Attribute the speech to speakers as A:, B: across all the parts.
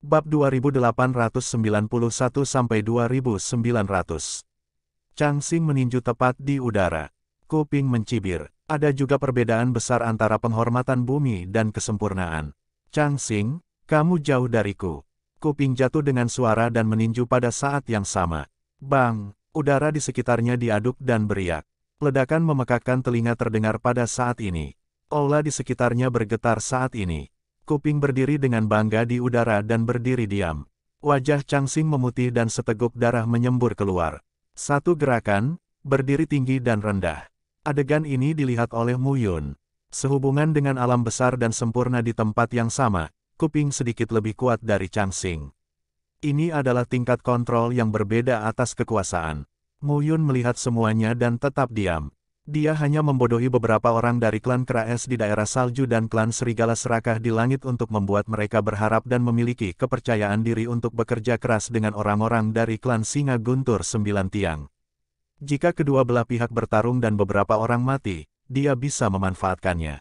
A: Bab 2891 sampai 2900. Xing meninju tepat di udara. Kuping mencibir. Ada juga perbedaan besar antara penghormatan bumi dan kesempurnaan. Xing, kamu jauh dariku. Kuping jatuh dengan suara dan meninju pada saat yang sama. Bang, udara di sekitarnya diaduk dan beriak. Ledakan memekakkan telinga terdengar pada saat ini. Aula di sekitarnya bergetar saat ini. Kuping berdiri dengan bangga di udara dan berdiri diam. Wajah Chang Xing memutih dan seteguk darah menyembur keluar. Satu gerakan, berdiri tinggi dan rendah. Adegan ini dilihat oleh Mu Yun. Sehubungan dengan alam besar dan sempurna di tempat yang sama, kuping sedikit lebih kuat dari Chang Xing. Ini adalah tingkat kontrol yang berbeda atas kekuasaan. Mu Yun melihat semuanya dan tetap diam. Dia hanya membodohi beberapa orang dari klan Kraes di daerah salju dan klan Serigala Serakah di langit untuk membuat mereka berharap dan memiliki kepercayaan diri untuk bekerja keras dengan orang-orang dari klan Singa Guntur Sembilan Tiang. Jika kedua belah pihak bertarung dan beberapa orang mati, dia bisa memanfaatkannya.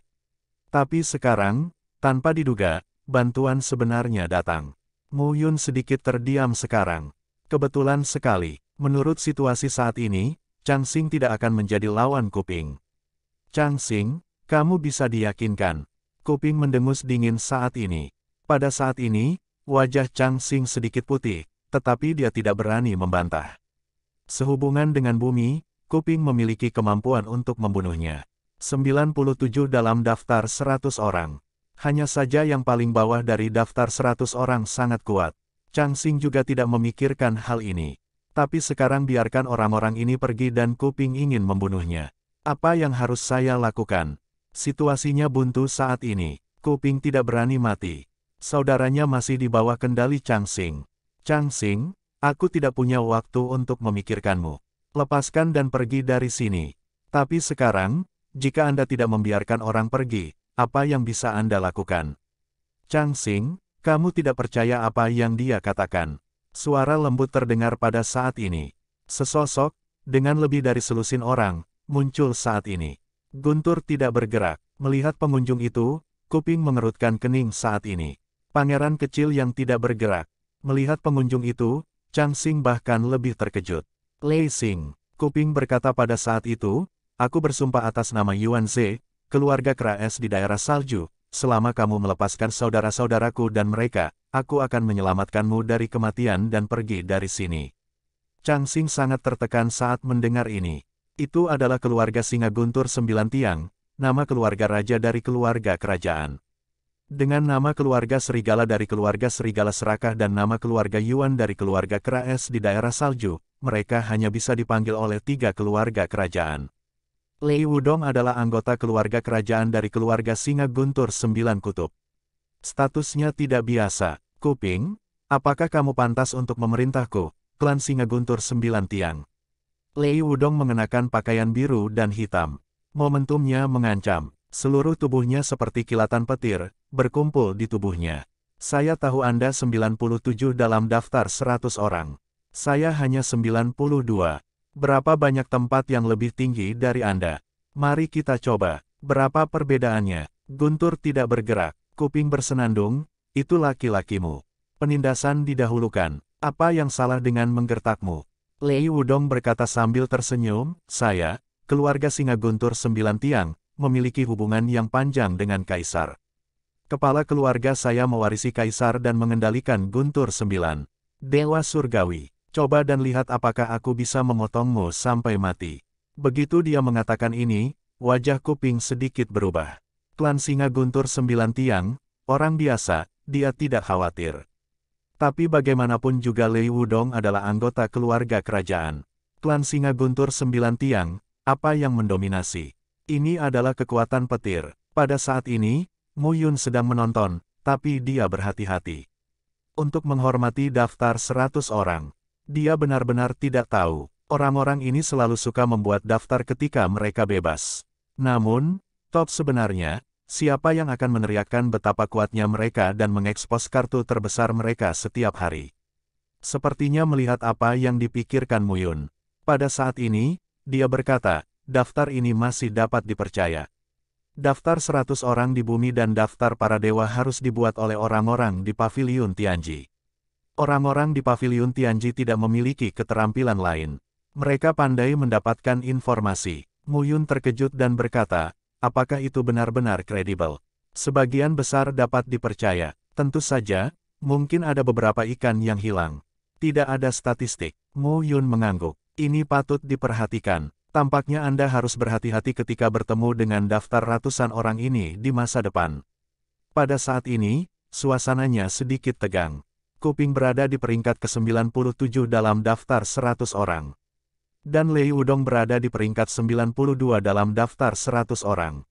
A: Tapi sekarang, tanpa diduga, bantuan sebenarnya datang. Mu Yun sedikit terdiam sekarang. Kebetulan sekali, menurut situasi saat ini, Chang Xing tidak akan menjadi lawan Kuping. Chang Xing, kamu bisa diyakinkan. Kuping mendengus dingin saat ini. Pada saat ini, wajah Chang Xing sedikit putih, tetapi dia tidak berani membantah. Sehubungan dengan bumi, Kuping memiliki kemampuan untuk membunuhnya. 97 dalam daftar 100 orang. Hanya saja yang paling bawah dari daftar 100 orang sangat kuat. Chang Xing juga tidak memikirkan hal ini. Tapi sekarang biarkan orang-orang ini pergi dan kuping ingin membunuhnya. Apa yang harus saya lakukan? Situasinya buntu saat ini. Kuping tidak berani mati. Saudaranya masih di bawah kendali Chang Sing. Chang Sing, aku tidak punya waktu untuk memikirkanmu. Lepaskan dan pergi dari sini. Tapi sekarang, jika Anda tidak membiarkan orang pergi, apa yang bisa Anda lakukan? Chang Sing, kamu tidak percaya apa yang dia katakan. Suara lembut terdengar pada saat ini. Sesosok, dengan lebih dari selusin orang, muncul saat ini. Guntur tidak bergerak. Melihat pengunjung itu, Kuping mengerutkan kening saat ini. Pangeran kecil yang tidak bergerak. Melihat pengunjung itu, Xing bahkan lebih terkejut. Lei Xing, Kuping berkata pada saat itu, aku bersumpah atas nama Yuan Ze, keluarga Kraes di daerah Salju, selama kamu melepaskan saudara-saudaraku dan mereka, aku akan menyelamatkanmu dari kematian dan pergi dari sini. Chang Xing sangat tertekan saat mendengar ini. Itu adalah keluarga Singa Guntur Sembilan Tiang, nama keluarga raja dari keluarga kerajaan. Dengan nama keluarga Serigala dari keluarga Serigala Serakah dan nama keluarga Yuan dari keluarga keras di daerah Salju, mereka hanya bisa dipanggil oleh tiga keluarga kerajaan. Lei Wudong adalah anggota keluarga kerajaan dari keluarga singa guntur sembilan kutub. Statusnya tidak biasa. Kuping, apakah kamu pantas untuk memerintahku, klan singa guntur sembilan tiang? Lei Wudong mengenakan pakaian biru dan hitam. Momentumnya mengancam. Seluruh tubuhnya seperti kilatan petir, berkumpul di tubuhnya. Saya tahu Anda 97 dalam daftar 100 orang. Saya hanya 92. Berapa banyak tempat yang lebih tinggi dari Anda? Mari kita coba. Berapa perbedaannya? Guntur tidak bergerak, kuping bersenandung, itu laki-lakimu. Penindasan didahulukan. Apa yang salah dengan menggertakmu? Lei Wudong berkata sambil tersenyum, saya, keluarga singa Guntur sembilan tiang, memiliki hubungan yang panjang dengan Kaisar. Kepala keluarga saya mewarisi Kaisar dan mengendalikan Guntur sembilan. Dewa Surgawi Coba dan lihat apakah aku bisa memotongmu sampai mati. Begitu dia mengatakan ini, wajah kuping sedikit berubah. Klan singa guntur sembilan tiang, orang biasa, dia tidak khawatir. Tapi bagaimanapun juga Lei Wudong adalah anggota keluarga kerajaan. Klan singa guntur sembilan tiang, apa yang mendominasi? Ini adalah kekuatan petir. Pada saat ini, Mu Yun sedang menonton, tapi dia berhati-hati. Untuk menghormati daftar 100 orang, dia benar-benar tidak tahu, orang-orang ini selalu suka membuat daftar ketika mereka bebas. Namun, top sebenarnya, siapa yang akan meneriakkan betapa kuatnya mereka dan mengekspos kartu terbesar mereka setiap hari. Sepertinya melihat apa yang dipikirkan Muyun. Pada saat ini, dia berkata, daftar ini masih dapat dipercaya. Daftar 100 orang di bumi dan daftar para dewa harus dibuat oleh orang-orang di Paviliun Tianji. Orang-orang di paviliun Tianji tidak memiliki keterampilan lain. Mereka pandai mendapatkan informasi. Mu Yun terkejut dan berkata, apakah itu benar-benar kredibel? Sebagian besar dapat dipercaya. Tentu saja, mungkin ada beberapa ikan yang hilang. Tidak ada statistik. Mu Yun mengangguk. Ini patut diperhatikan. Tampaknya Anda harus berhati-hati ketika bertemu dengan daftar ratusan orang ini di masa depan. Pada saat ini, suasananya sedikit tegang. Kuping berada di peringkat ke-97 dalam daftar 100 orang. Dan Lei Udong berada di peringkat 92 dalam daftar 100 orang.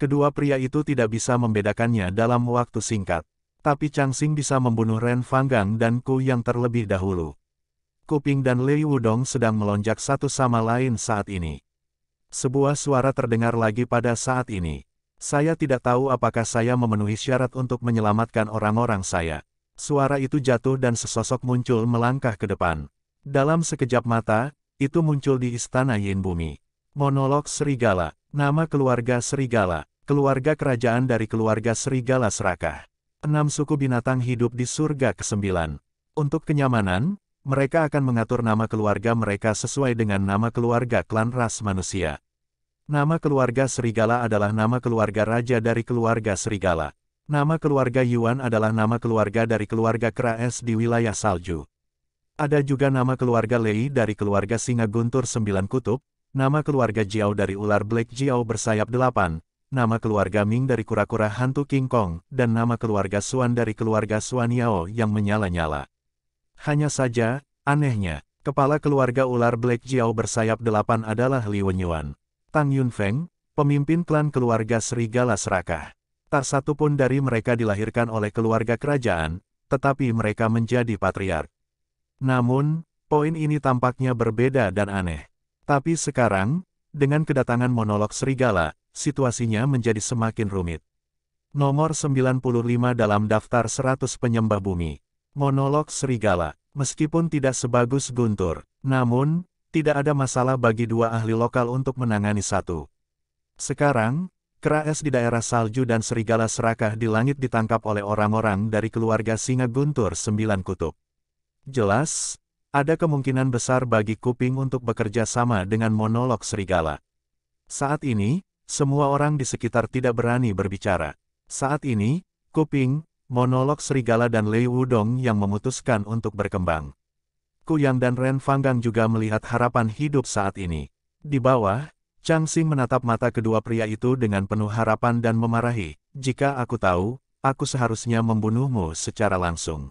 A: Kedua pria itu tidak bisa membedakannya dalam waktu singkat. Tapi Chang Xing bisa membunuh Ren Fanggang dan Ku yang terlebih dahulu. Kuping dan Lei Wudong sedang melonjak satu sama lain saat ini. Sebuah suara terdengar lagi pada saat ini. Saya tidak tahu apakah saya memenuhi syarat untuk menyelamatkan orang-orang saya. Suara itu jatuh dan sesosok muncul melangkah ke depan. Dalam sekejap mata, itu muncul di istana Yin Bumi. Monolog Serigala, nama keluarga Serigala, keluarga kerajaan dari keluarga Serigala Serakah. Enam suku binatang hidup di surga kesembilan. Untuk kenyamanan, mereka akan mengatur nama keluarga mereka sesuai dengan nama keluarga klan ras manusia. Nama keluarga Serigala adalah nama keluarga raja dari keluarga Serigala. Nama keluarga Yuan adalah nama keluarga dari keluarga Keraes di wilayah Salju. Ada juga nama keluarga Lei dari keluarga Singa Guntur Sembilan Kutub, nama keluarga Jiao dari ular Black Jiao bersayap delapan, nama keluarga Ming dari kura-kura hantu King Kong, dan nama keluarga Suan dari keluarga Suan Yao yang menyala-nyala. Hanya saja, anehnya, kepala keluarga ular Black Jiao bersayap delapan adalah Li Wenyuan. Tang Yunfeng, pemimpin klan keluarga Serigala Serakah. Tak satu pun dari mereka dilahirkan oleh keluarga kerajaan, tetapi mereka menjadi patriark. Namun, poin ini tampaknya berbeda dan aneh. Tapi sekarang, dengan kedatangan monolog serigala, situasinya menjadi semakin rumit. Nomor 95 dalam daftar 100 penyembah bumi. Monolog serigala. Meskipun tidak sebagus Guntur, namun, tidak ada masalah bagi dua ahli lokal untuk menangani satu. Sekarang, Kera es di daerah salju dan serigala serakah di langit ditangkap oleh orang-orang dari keluarga singa guntur sembilan kutub. Jelas, ada kemungkinan besar bagi kuping untuk bekerja sama dengan monolog serigala. Saat ini, semua orang di sekitar tidak berani berbicara. Saat ini, kuping, monolog serigala dan Lei Wudong yang memutuskan untuk berkembang. Kuyang dan Ren Fanggang juga melihat harapan hidup saat ini. Di bawah, Chang Xing menatap mata kedua pria itu dengan penuh harapan dan memarahi, jika aku tahu, aku seharusnya membunuhmu secara langsung.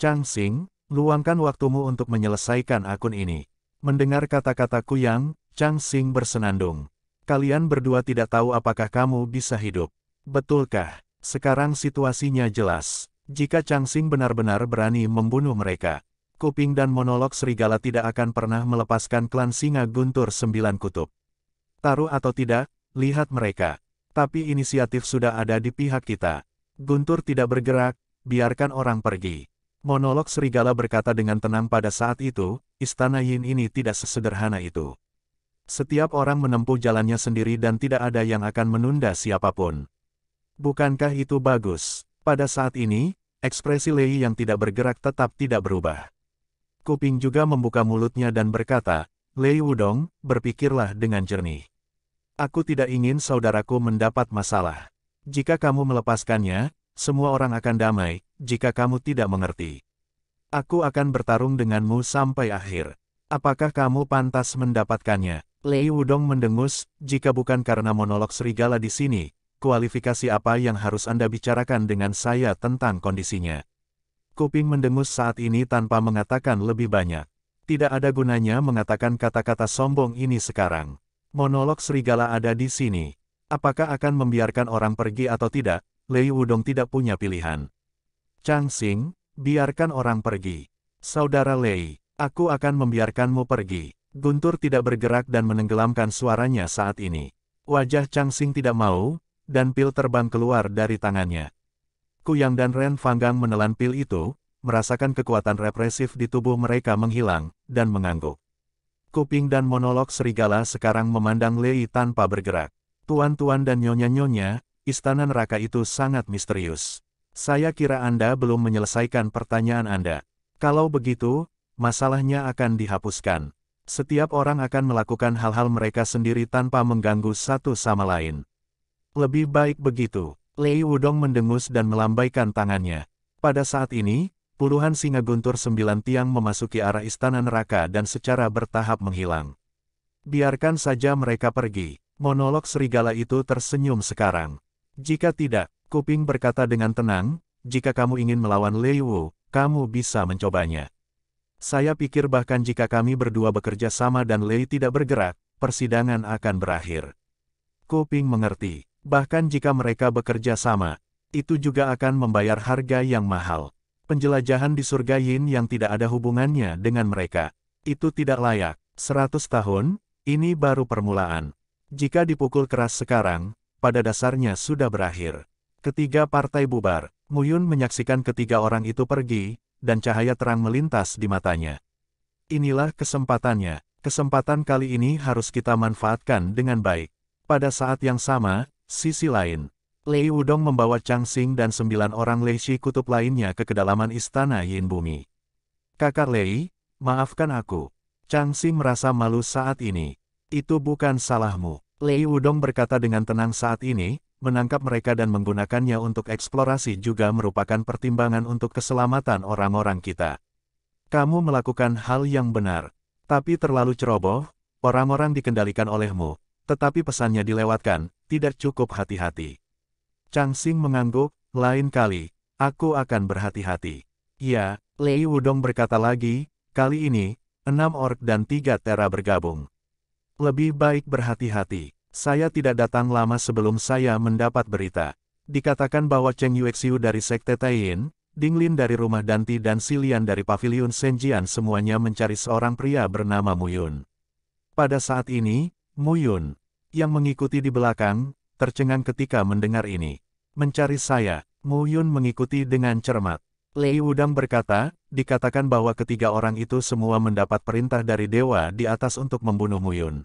A: Chang Xing, luangkan waktumu untuk menyelesaikan akun ini. Mendengar kata-kataku yang, Chang Xing bersenandung. Kalian berdua tidak tahu apakah kamu bisa hidup. Betulkah? Sekarang situasinya jelas. Jika Chang Xing benar-benar berani membunuh mereka, kuping dan monolog serigala tidak akan pernah melepaskan klan singa guntur sembilan kutub. Taruh atau tidak, lihat mereka. Tapi inisiatif sudah ada di pihak kita. Guntur tidak bergerak, biarkan orang pergi. Monolog Serigala berkata dengan tenang pada saat itu, istana Yin ini tidak sesederhana itu. Setiap orang menempuh jalannya sendiri dan tidak ada yang akan menunda siapapun. Bukankah itu bagus? Pada saat ini, ekspresi Lei yang tidak bergerak tetap tidak berubah. Kuping juga membuka mulutnya dan berkata, Lei Wudong, berpikirlah dengan jernih. Aku tidak ingin saudaraku mendapat masalah. Jika kamu melepaskannya, semua orang akan damai, jika kamu tidak mengerti. Aku akan bertarung denganmu sampai akhir. Apakah kamu pantas mendapatkannya? Lei Wudong mendengus, jika bukan karena monolog serigala di sini, kualifikasi apa yang harus Anda bicarakan dengan saya tentang kondisinya? Kuping mendengus saat ini tanpa mengatakan lebih banyak. Tidak ada gunanya mengatakan kata-kata sombong ini sekarang. Monolog serigala ada di sini. Apakah akan membiarkan orang pergi atau tidak? Lei Wudong tidak punya pilihan. Chang Xing, biarkan orang pergi. Saudara Lei, aku akan membiarkanmu pergi. Guntur tidak bergerak dan menenggelamkan suaranya saat ini. Wajah Chang Xing tidak mau, dan pil terbang keluar dari tangannya. Kuyang dan Ren Fanggang menelan pil itu, merasakan kekuatan represif di tubuh mereka menghilang, dan mengangguk kuping dan monolog serigala sekarang memandang Lei tanpa bergerak. Tuan-tuan dan nyonya-nyonya, istana neraka itu sangat misterius. Saya kira Anda belum menyelesaikan pertanyaan Anda. Kalau begitu, masalahnya akan dihapuskan. Setiap orang akan melakukan hal-hal mereka sendiri tanpa mengganggu satu sama lain. Lebih baik begitu. Lei Wudong mendengus dan melambaikan tangannya. Pada saat ini, puluhan singa guntur sembilan tiang memasuki arah istana neraka dan secara bertahap menghilang. Biarkan saja mereka pergi, monolog serigala itu tersenyum sekarang. Jika tidak, Kuping berkata dengan tenang, jika kamu ingin melawan Lei Wu, kamu bisa mencobanya. Saya pikir bahkan jika kami berdua bekerja sama dan Lei tidak bergerak, persidangan akan berakhir. Kuping mengerti, bahkan jika mereka bekerja sama, itu juga akan membayar harga yang mahal penjelajahan di surga Yin yang tidak ada hubungannya dengan mereka. Itu tidak layak. 100 tahun, ini baru permulaan. Jika dipukul keras sekarang, pada dasarnya sudah berakhir. Ketiga partai bubar, Muyun menyaksikan ketiga orang itu pergi, dan cahaya terang melintas di matanya. Inilah kesempatannya. Kesempatan kali ini harus kita manfaatkan dengan baik. Pada saat yang sama, sisi lain, Lei Wudong membawa Chang Xing dan sembilan orang Lei Shi Kutub lainnya ke kedalaman istana Yin Bumi. Kakak Lei, maafkan aku. Chang Xing merasa malu saat ini. Itu bukan salahmu. Lei Wudong berkata dengan tenang saat ini, menangkap mereka dan menggunakannya untuk eksplorasi juga merupakan pertimbangan untuk keselamatan orang-orang kita. Kamu melakukan hal yang benar, tapi terlalu ceroboh, orang-orang dikendalikan olehmu, tetapi pesannya dilewatkan, tidak cukup hati-hati. Xing mengangguk, lain kali, aku akan berhati-hati. Ya, Lei Wudong berkata lagi, kali ini, enam ork dan tiga tera bergabung. Lebih baik berhati-hati. Saya tidak datang lama sebelum saya mendapat berita. Dikatakan bahwa Cheng Yuexiu dari Sekte Taiyin, Ding Lin dari rumah Danti dan Silian dari Paviliun Senjian semuanya mencari seorang pria bernama Muyun. Pada saat ini, Muyun, yang mengikuti di belakang, tercengang ketika mendengar ini. Mencari saya, Mu Yun mengikuti dengan cermat. Lei Wudang berkata, dikatakan bahwa ketiga orang itu semua mendapat perintah dari dewa di atas untuk membunuh Mu Yun.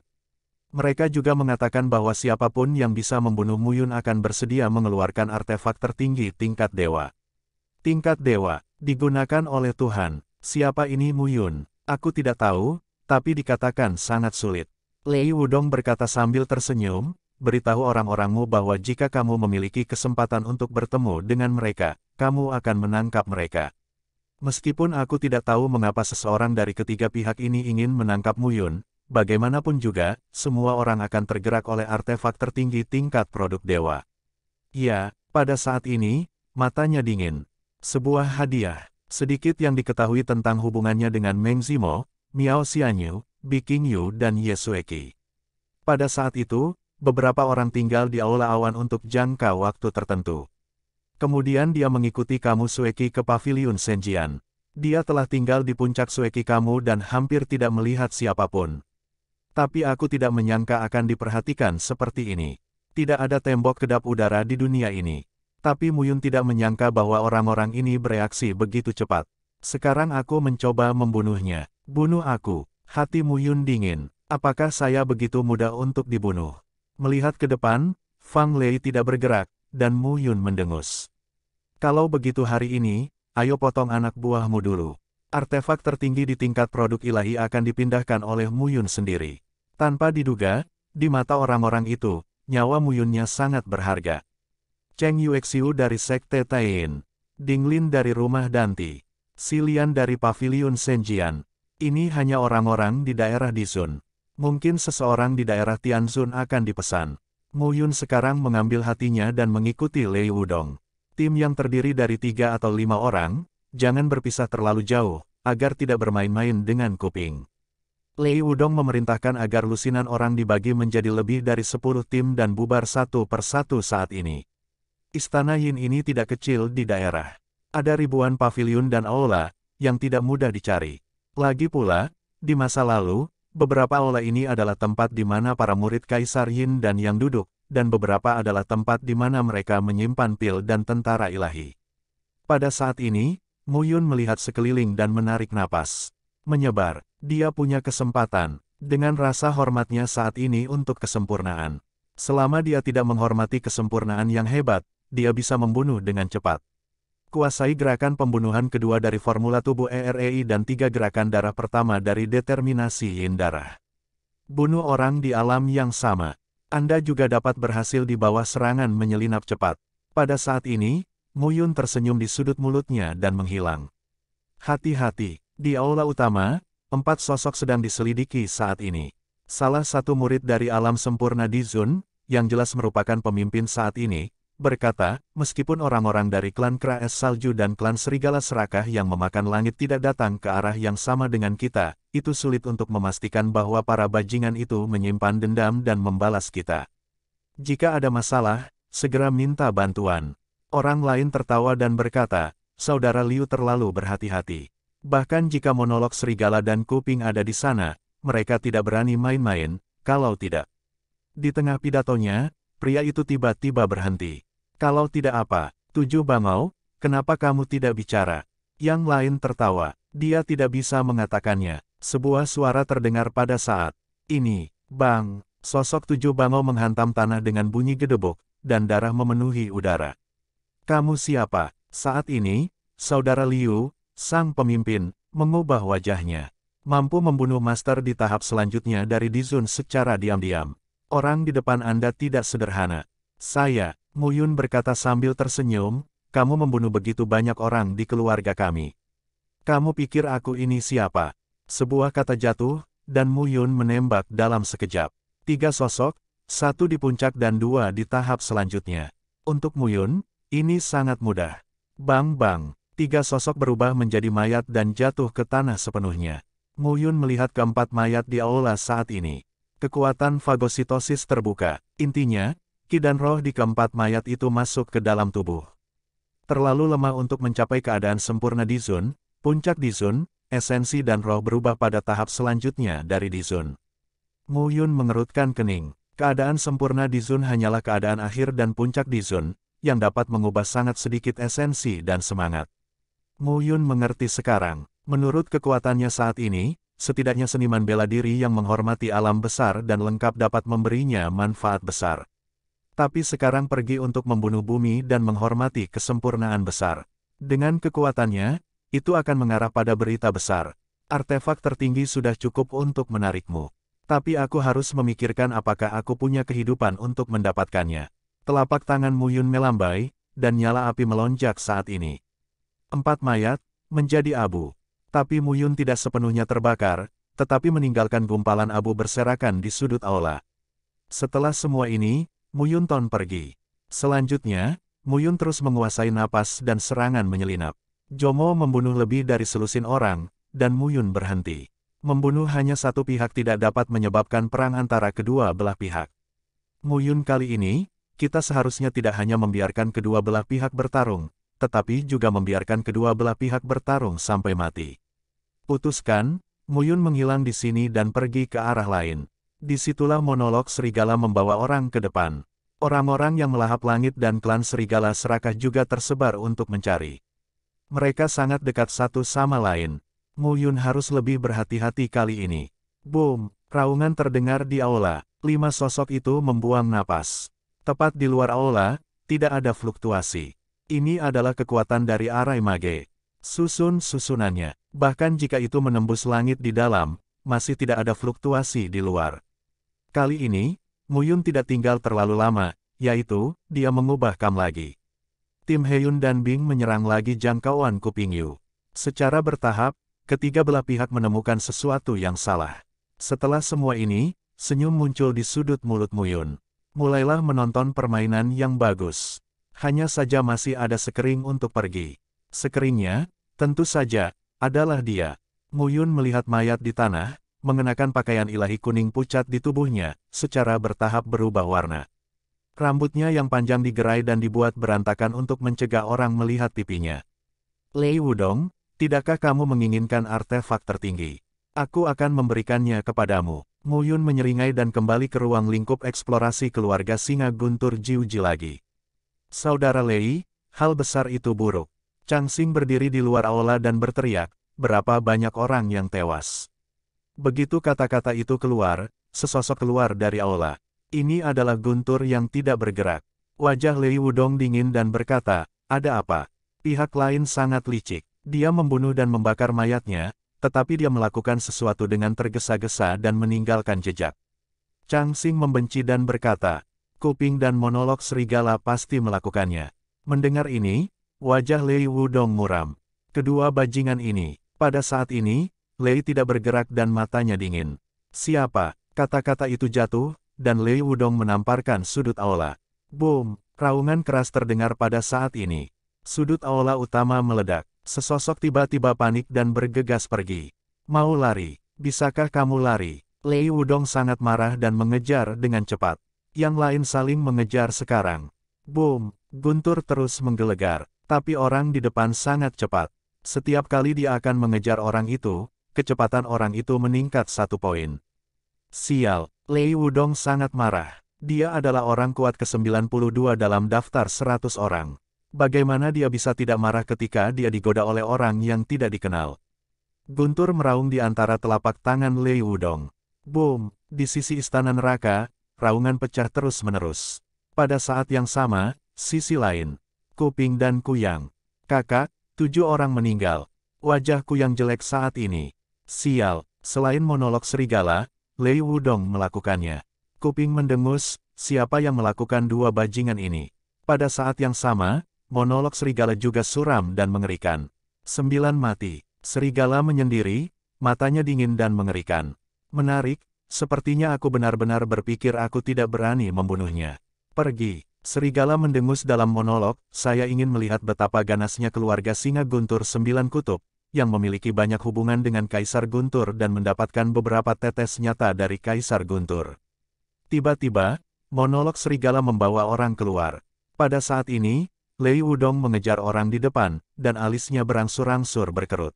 A: Mereka juga mengatakan bahwa siapapun yang bisa membunuh Mu Yun akan bersedia mengeluarkan artefak tertinggi tingkat dewa. Tingkat dewa, digunakan oleh Tuhan. Siapa ini Mu Yun? Aku tidak tahu, tapi dikatakan sangat sulit. Lei Wudong berkata sambil tersenyum, beritahu orang-orangmu bahwa jika kamu memiliki kesempatan untuk bertemu dengan mereka, kamu akan menangkap mereka. Meskipun aku tidak tahu mengapa seseorang dari ketiga pihak ini ingin menangkap Muyun, bagaimanapun juga, semua orang akan tergerak oleh artefak tertinggi tingkat produk dewa. Ya, pada saat ini, matanya dingin. Sebuah hadiah. Sedikit yang diketahui tentang hubungannya dengan Meng Zimo, Miao Xianyu, Bi Qingyu dan Yesueki. Pada saat itu, beberapa orang tinggal di Aula Awan untuk jangka waktu tertentu. Kemudian dia mengikuti kamu Sueki ke Paviliun Senjian. Dia telah tinggal di puncak Sueki kamu dan hampir tidak melihat siapapun. Tapi aku tidak menyangka akan diperhatikan seperti ini. Tidak ada tembok kedap udara di dunia ini. Tapi Muyun tidak menyangka bahwa orang-orang ini bereaksi begitu cepat. Sekarang aku mencoba membunuhnya. Bunuh aku. Hati Muyun dingin. Apakah saya begitu mudah untuk dibunuh? Melihat ke depan, Fang Lei tidak bergerak, dan Mu Yun mendengus. Kalau begitu hari ini, ayo potong anak buahmu dulu. Artefak tertinggi di tingkat produk ilahi akan dipindahkan oleh Mu Yun sendiri. Tanpa diduga, di mata orang-orang itu, nyawa Mu Yunnya sangat berharga. Cheng Yuexiu dari Sekte Taiyin, Dinglin dari Rumah Danti, Silian dari Pavilion Senjian. Ini hanya orang-orang di daerah Disun. Mungkin seseorang di daerah Tianzun akan dipesan. Mu Yun sekarang mengambil hatinya dan mengikuti Lei Wudong. Tim yang terdiri dari tiga atau lima orang, jangan berpisah terlalu jauh, agar tidak bermain-main dengan kuping. Lei Wudong memerintahkan agar lusinan orang dibagi menjadi lebih dari sepuluh tim dan bubar satu persatu saat ini. Istana Yin ini tidak kecil di daerah. Ada ribuan pavilion dan aula, yang tidak mudah dicari. Lagi pula, di masa lalu, Beberapa aula ini adalah tempat di mana para murid Kaisar Yin dan Yang duduk, dan beberapa adalah tempat di mana mereka menyimpan pil dan tentara ilahi. Pada saat ini, Muyun melihat sekeliling dan menarik napas. Menyebar, dia punya kesempatan, dengan rasa hormatnya saat ini untuk kesempurnaan. Selama dia tidak menghormati kesempurnaan yang hebat, dia bisa membunuh dengan cepat. Kuasai gerakan pembunuhan kedua dari formula tubuh EREI dan tiga gerakan darah pertama dari determinasi yin darah. Bunuh orang di alam yang sama. Anda juga dapat berhasil di bawah serangan menyelinap cepat. Pada saat ini, Muyun tersenyum di sudut mulutnya dan menghilang. Hati-hati, di aula utama, empat sosok sedang diselidiki saat ini. Salah satu murid dari alam sempurna di Zun, yang jelas merupakan pemimpin saat ini, berkata, meskipun orang-orang dari klan Kraes Salju dan klan Serigala Serakah yang memakan langit tidak datang ke arah yang sama dengan kita, itu sulit untuk memastikan bahwa para bajingan itu menyimpan dendam dan membalas kita. Jika ada masalah, segera minta bantuan. Orang lain tertawa dan berkata, Saudara Liu terlalu berhati-hati. Bahkan jika monolog serigala dan kuping ada di sana, mereka tidak berani main-main, kalau tidak. Di tengah pidatonya, pria itu tiba-tiba berhenti. Kalau tidak apa, tujuh bangau, kenapa kamu tidak bicara? Yang lain tertawa. Dia tidak bisa mengatakannya. Sebuah suara terdengar pada saat ini. Bang, sosok tujuh bangau menghantam tanah dengan bunyi gedebuk, dan darah memenuhi udara. Kamu siapa? Saat ini, saudara Liu, sang pemimpin, mengubah wajahnya. Mampu membunuh master di tahap selanjutnya dari Dizun secara diam-diam. Orang di depan Anda tidak sederhana. Saya, Muyun berkata sambil tersenyum, kamu membunuh begitu banyak orang di keluarga kami. Kamu pikir aku ini siapa? Sebuah kata jatuh, dan Muyun menembak dalam sekejap. Tiga sosok, satu di puncak dan dua di tahap selanjutnya. Untuk Muyun, ini sangat mudah. Bang-bang, tiga sosok berubah menjadi mayat dan jatuh ke tanah sepenuhnya. Muyun melihat keempat mayat di aula saat ini. Kekuatan fagositosis terbuka. Intinya, ki dan roh di keempat mayat itu masuk ke dalam tubuh. Terlalu lemah untuk mencapai keadaan sempurna di Zun, puncak di Zun, esensi dan roh berubah pada tahap selanjutnya dari di Zun. Mu Yun mengerutkan kening. Keadaan sempurna di Zun hanyalah keadaan akhir dan puncak di Zun, yang dapat mengubah sangat sedikit esensi dan semangat. Mu Yun mengerti sekarang, menurut kekuatannya saat ini, setidaknya seniman bela diri yang menghormati alam besar dan lengkap dapat memberinya manfaat besar tapi sekarang pergi untuk membunuh bumi dan menghormati kesempurnaan besar. Dengan kekuatannya, itu akan mengarah pada berita besar. Artefak tertinggi sudah cukup untuk menarikmu. Tapi aku harus memikirkan apakah aku punya kehidupan untuk mendapatkannya. Telapak tangan Muyun melambai, dan nyala api melonjak saat ini. Empat mayat, menjadi abu. Tapi Muyun tidak sepenuhnya terbakar, tetapi meninggalkan gumpalan abu berserakan di sudut aula. Setelah semua ini, Muyun Ton pergi. Selanjutnya, Muyun terus menguasai napas dan serangan menyelinap. Jomo membunuh lebih dari selusin orang, dan Muyun berhenti. Membunuh hanya satu pihak tidak dapat menyebabkan perang antara kedua belah pihak. Muyun kali ini, kita seharusnya tidak hanya membiarkan kedua belah pihak bertarung, tetapi juga membiarkan kedua belah pihak bertarung sampai mati. Putuskan, Muyun menghilang di sini dan pergi ke arah lain. Disitulah monolog serigala membawa orang ke depan. Orang-orang yang melahap langit dan klan serigala serakah juga tersebar untuk mencari. Mereka sangat dekat satu sama lain. Mu Yun harus lebih berhati-hati kali ini. Boom, raungan terdengar di aula. Lima sosok itu membuang napas. Tepat di luar aula, tidak ada fluktuasi. Ini adalah kekuatan dari arai mage. Susun-susunannya, bahkan jika itu menembus langit di dalam, masih tidak ada fluktuasi di luar. Kali ini, Muyun tidak tinggal terlalu lama, yaitu, dia mengubah Kam lagi. Tim Heyun dan Bing menyerang lagi jangkauan Kuping Yu. Secara bertahap, ketiga belah pihak menemukan sesuatu yang salah. Setelah semua ini, senyum muncul di sudut mulut Muyun. Mulailah menonton permainan yang bagus. Hanya saja masih ada sekering untuk pergi. Sekeringnya, tentu saja, adalah dia. Muyun melihat mayat di tanah, mengenakan pakaian ilahi kuning pucat di tubuhnya, secara bertahap berubah warna. Rambutnya yang panjang digerai dan dibuat berantakan untuk mencegah orang melihat pipinya. Lei Wudong, tidakkah kamu menginginkan artefak tertinggi? Aku akan memberikannya kepadamu. Nguyun menyeringai dan kembali ke ruang lingkup eksplorasi keluarga singa guntur Jiuji lagi. Saudara Lei, hal besar itu buruk. Chang Changxing berdiri di luar aula dan berteriak, berapa banyak orang yang tewas. Begitu kata-kata itu keluar, sesosok keluar dari aula. Ini adalah Guntur yang tidak bergerak. Wajah Lei Wudong dingin dan berkata, ada apa? Pihak lain sangat licik. Dia membunuh dan membakar mayatnya, tetapi dia melakukan sesuatu dengan tergesa-gesa dan meninggalkan jejak. Chang Xing membenci dan berkata, kuping dan monolog serigala pasti melakukannya. Mendengar ini, wajah Lei Wudong muram. Kedua bajingan ini, pada saat ini, Lei tidak bergerak dan matanya dingin. Siapa? Kata-kata itu jatuh, dan Lei Wudong menamparkan sudut aula. Boom! Raungan keras terdengar pada saat ini. Sudut aula utama meledak. Sesosok tiba-tiba panik dan bergegas pergi. Mau lari? Bisakah kamu lari? Lei Wudong sangat marah dan mengejar dengan cepat. Yang lain saling mengejar sekarang. Boom! Guntur terus menggelegar. Tapi orang di depan sangat cepat. Setiap kali dia akan mengejar orang itu, kecepatan orang itu meningkat satu poin. Sial, Lei Wudong sangat marah. Dia adalah orang kuat ke-92 dalam daftar 100 orang. Bagaimana dia bisa tidak marah ketika dia digoda oleh orang yang tidak dikenal? Guntur meraung di antara telapak tangan Lei Wudong. Boom! Di sisi istana neraka, raungan pecah terus-menerus. Pada saat yang sama, sisi lain. Kuping dan Kuyang. Kakak, tujuh orang meninggal. Wajah Kuyang jelek saat ini. Sial, selain monolog serigala, Lei Wudong melakukannya. Kuping mendengus, siapa yang melakukan dua bajingan ini? Pada saat yang sama, monolog serigala juga suram dan mengerikan. Sembilan mati, serigala menyendiri, matanya dingin dan mengerikan. Menarik, sepertinya aku benar-benar berpikir aku tidak berani membunuhnya. Pergi, serigala mendengus dalam monolog, saya ingin melihat betapa ganasnya keluarga singa guntur sembilan kutub, yang memiliki banyak hubungan dengan Kaisar Guntur dan mendapatkan beberapa tetes nyata dari Kaisar Guntur. Tiba-tiba, monolog serigala membawa orang keluar. Pada saat ini, Lei Wudong mengejar orang di depan, dan alisnya berangsur-angsur berkerut.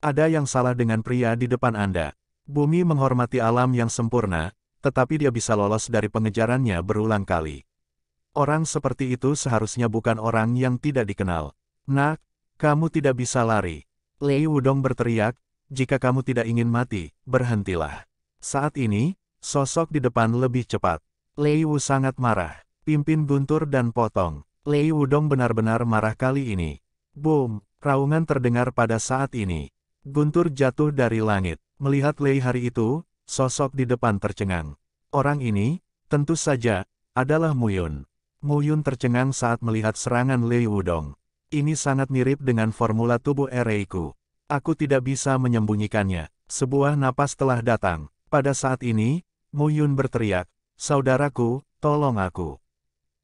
A: Ada yang salah dengan pria di depan Anda. Bumi menghormati alam yang sempurna, tetapi dia bisa lolos dari pengejarannya berulang kali. Orang seperti itu seharusnya bukan orang yang tidak dikenal. Nak, kamu tidak bisa lari. Lei Wudong berteriak, jika kamu tidak ingin mati, berhentilah. Saat ini, sosok di depan lebih cepat. Lei Wu sangat marah. Pimpin guntur dan potong. Lei Wudong benar-benar marah kali ini. Boom, raungan terdengar pada saat ini. Guntur jatuh dari langit. Melihat Lei hari itu, sosok di depan tercengang. Orang ini, tentu saja, adalah Muyun. Muyun tercengang saat melihat serangan Lei Wudong. Ini sangat mirip dengan formula tubuh Ereiku. Aku tidak bisa menyembunyikannya. Sebuah napas telah datang. Pada saat ini, Muyun berteriak, Saudaraku, tolong aku.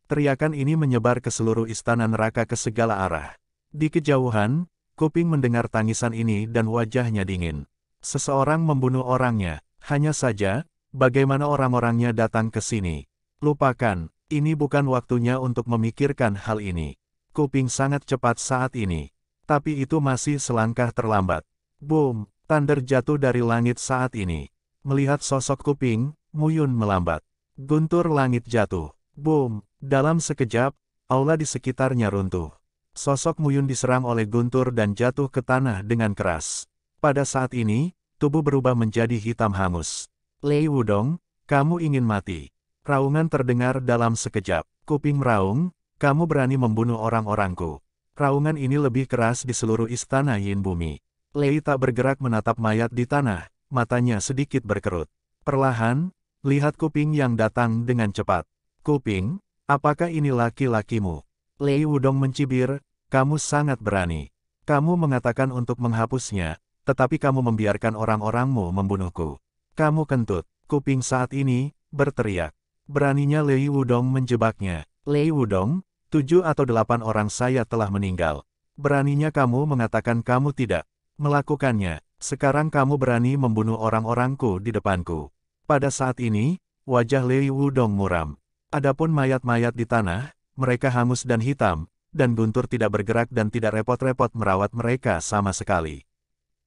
A: Teriakan ini menyebar ke seluruh istana neraka ke segala arah. Di kejauhan, Kuping mendengar tangisan ini dan wajahnya dingin. Seseorang membunuh orangnya, hanya saja, bagaimana orang-orangnya datang ke sini. Lupakan, ini bukan waktunya untuk memikirkan hal ini. Kuping sangat cepat saat ini. Tapi itu masih selangkah terlambat. Boom, thunder jatuh dari langit saat ini. Melihat sosok kuping, Muyun melambat. Guntur langit jatuh. Boom, dalam sekejap, aula di sekitarnya runtuh. Sosok Muyun diserang oleh guntur dan jatuh ke tanah dengan keras. Pada saat ini, tubuh berubah menjadi hitam hangus. Lei Wudong, kamu ingin mati. Raungan terdengar dalam sekejap. Kuping meraung, kamu berani membunuh orang-orangku. Raungan ini lebih keras di seluruh istana Yin Bumi. Lei tak bergerak menatap mayat di tanah, matanya sedikit berkerut. Perlahan, lihat kuping yang datang dengan cepat. Kuping, apakah ini laki-lakimu? Lei Wudong mencibir, kamu sangat berani. Kamu mengatakan untuk menghapusnya, tetapi kamu membiarkan orang-orangmu membunuhku. Kamu kentut, kuping saat ini, berteriak. Beraninya Lei Wudong menjebaknya. Lei Wudong, tujuh atau delapan orang saya telah meninggal. Beraninya kamu mengatakan kamu tidak melakukannya. Sekarang kamu berani membunuh orang-orangku di depanku. Pada saat ini, wajah Lei Wudong muram. Adapun mayat-mayat di tanah, mereka hangus dan hitam, dan Guntur tidak bergerak dan tidak repot-repot merawat mereka sama sekali.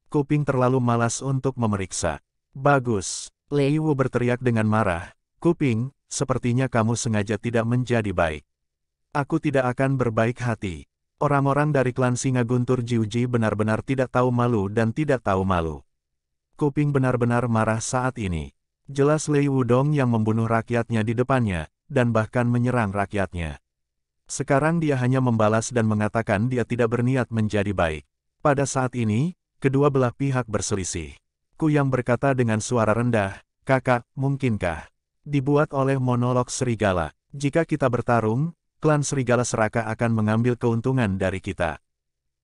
A: Kuping terlalu malas untuk memeriksa. Bagus, Lei Wu berteriak dengan marah. Kuping, sepertinya kamu sengaja tidak menjadi baik. Aku tidak akan berbaik hati. Orang-orang dari klan singa guntur Jiuji benar-benar tidak tahu malu dan tidak tahu malu. Kuping benar-benar marah saat ini. Jelas Lei Wudong yang membunuh rakyatnya di depannya, dan bahkan menyerang rakyatnya. Sekarang dia hanya membalas dan mengatakan dia tidak berniat menjadi baik. Pada saat ini, kedua belah pihak berselisih. Ku yang berkata dengan suara rendah, kakak, mungkinkah? Dibuat oleh monolog serigala. Jika kita bertarung, klan Serigala Seraka akan mengambil keuntungan dari kita.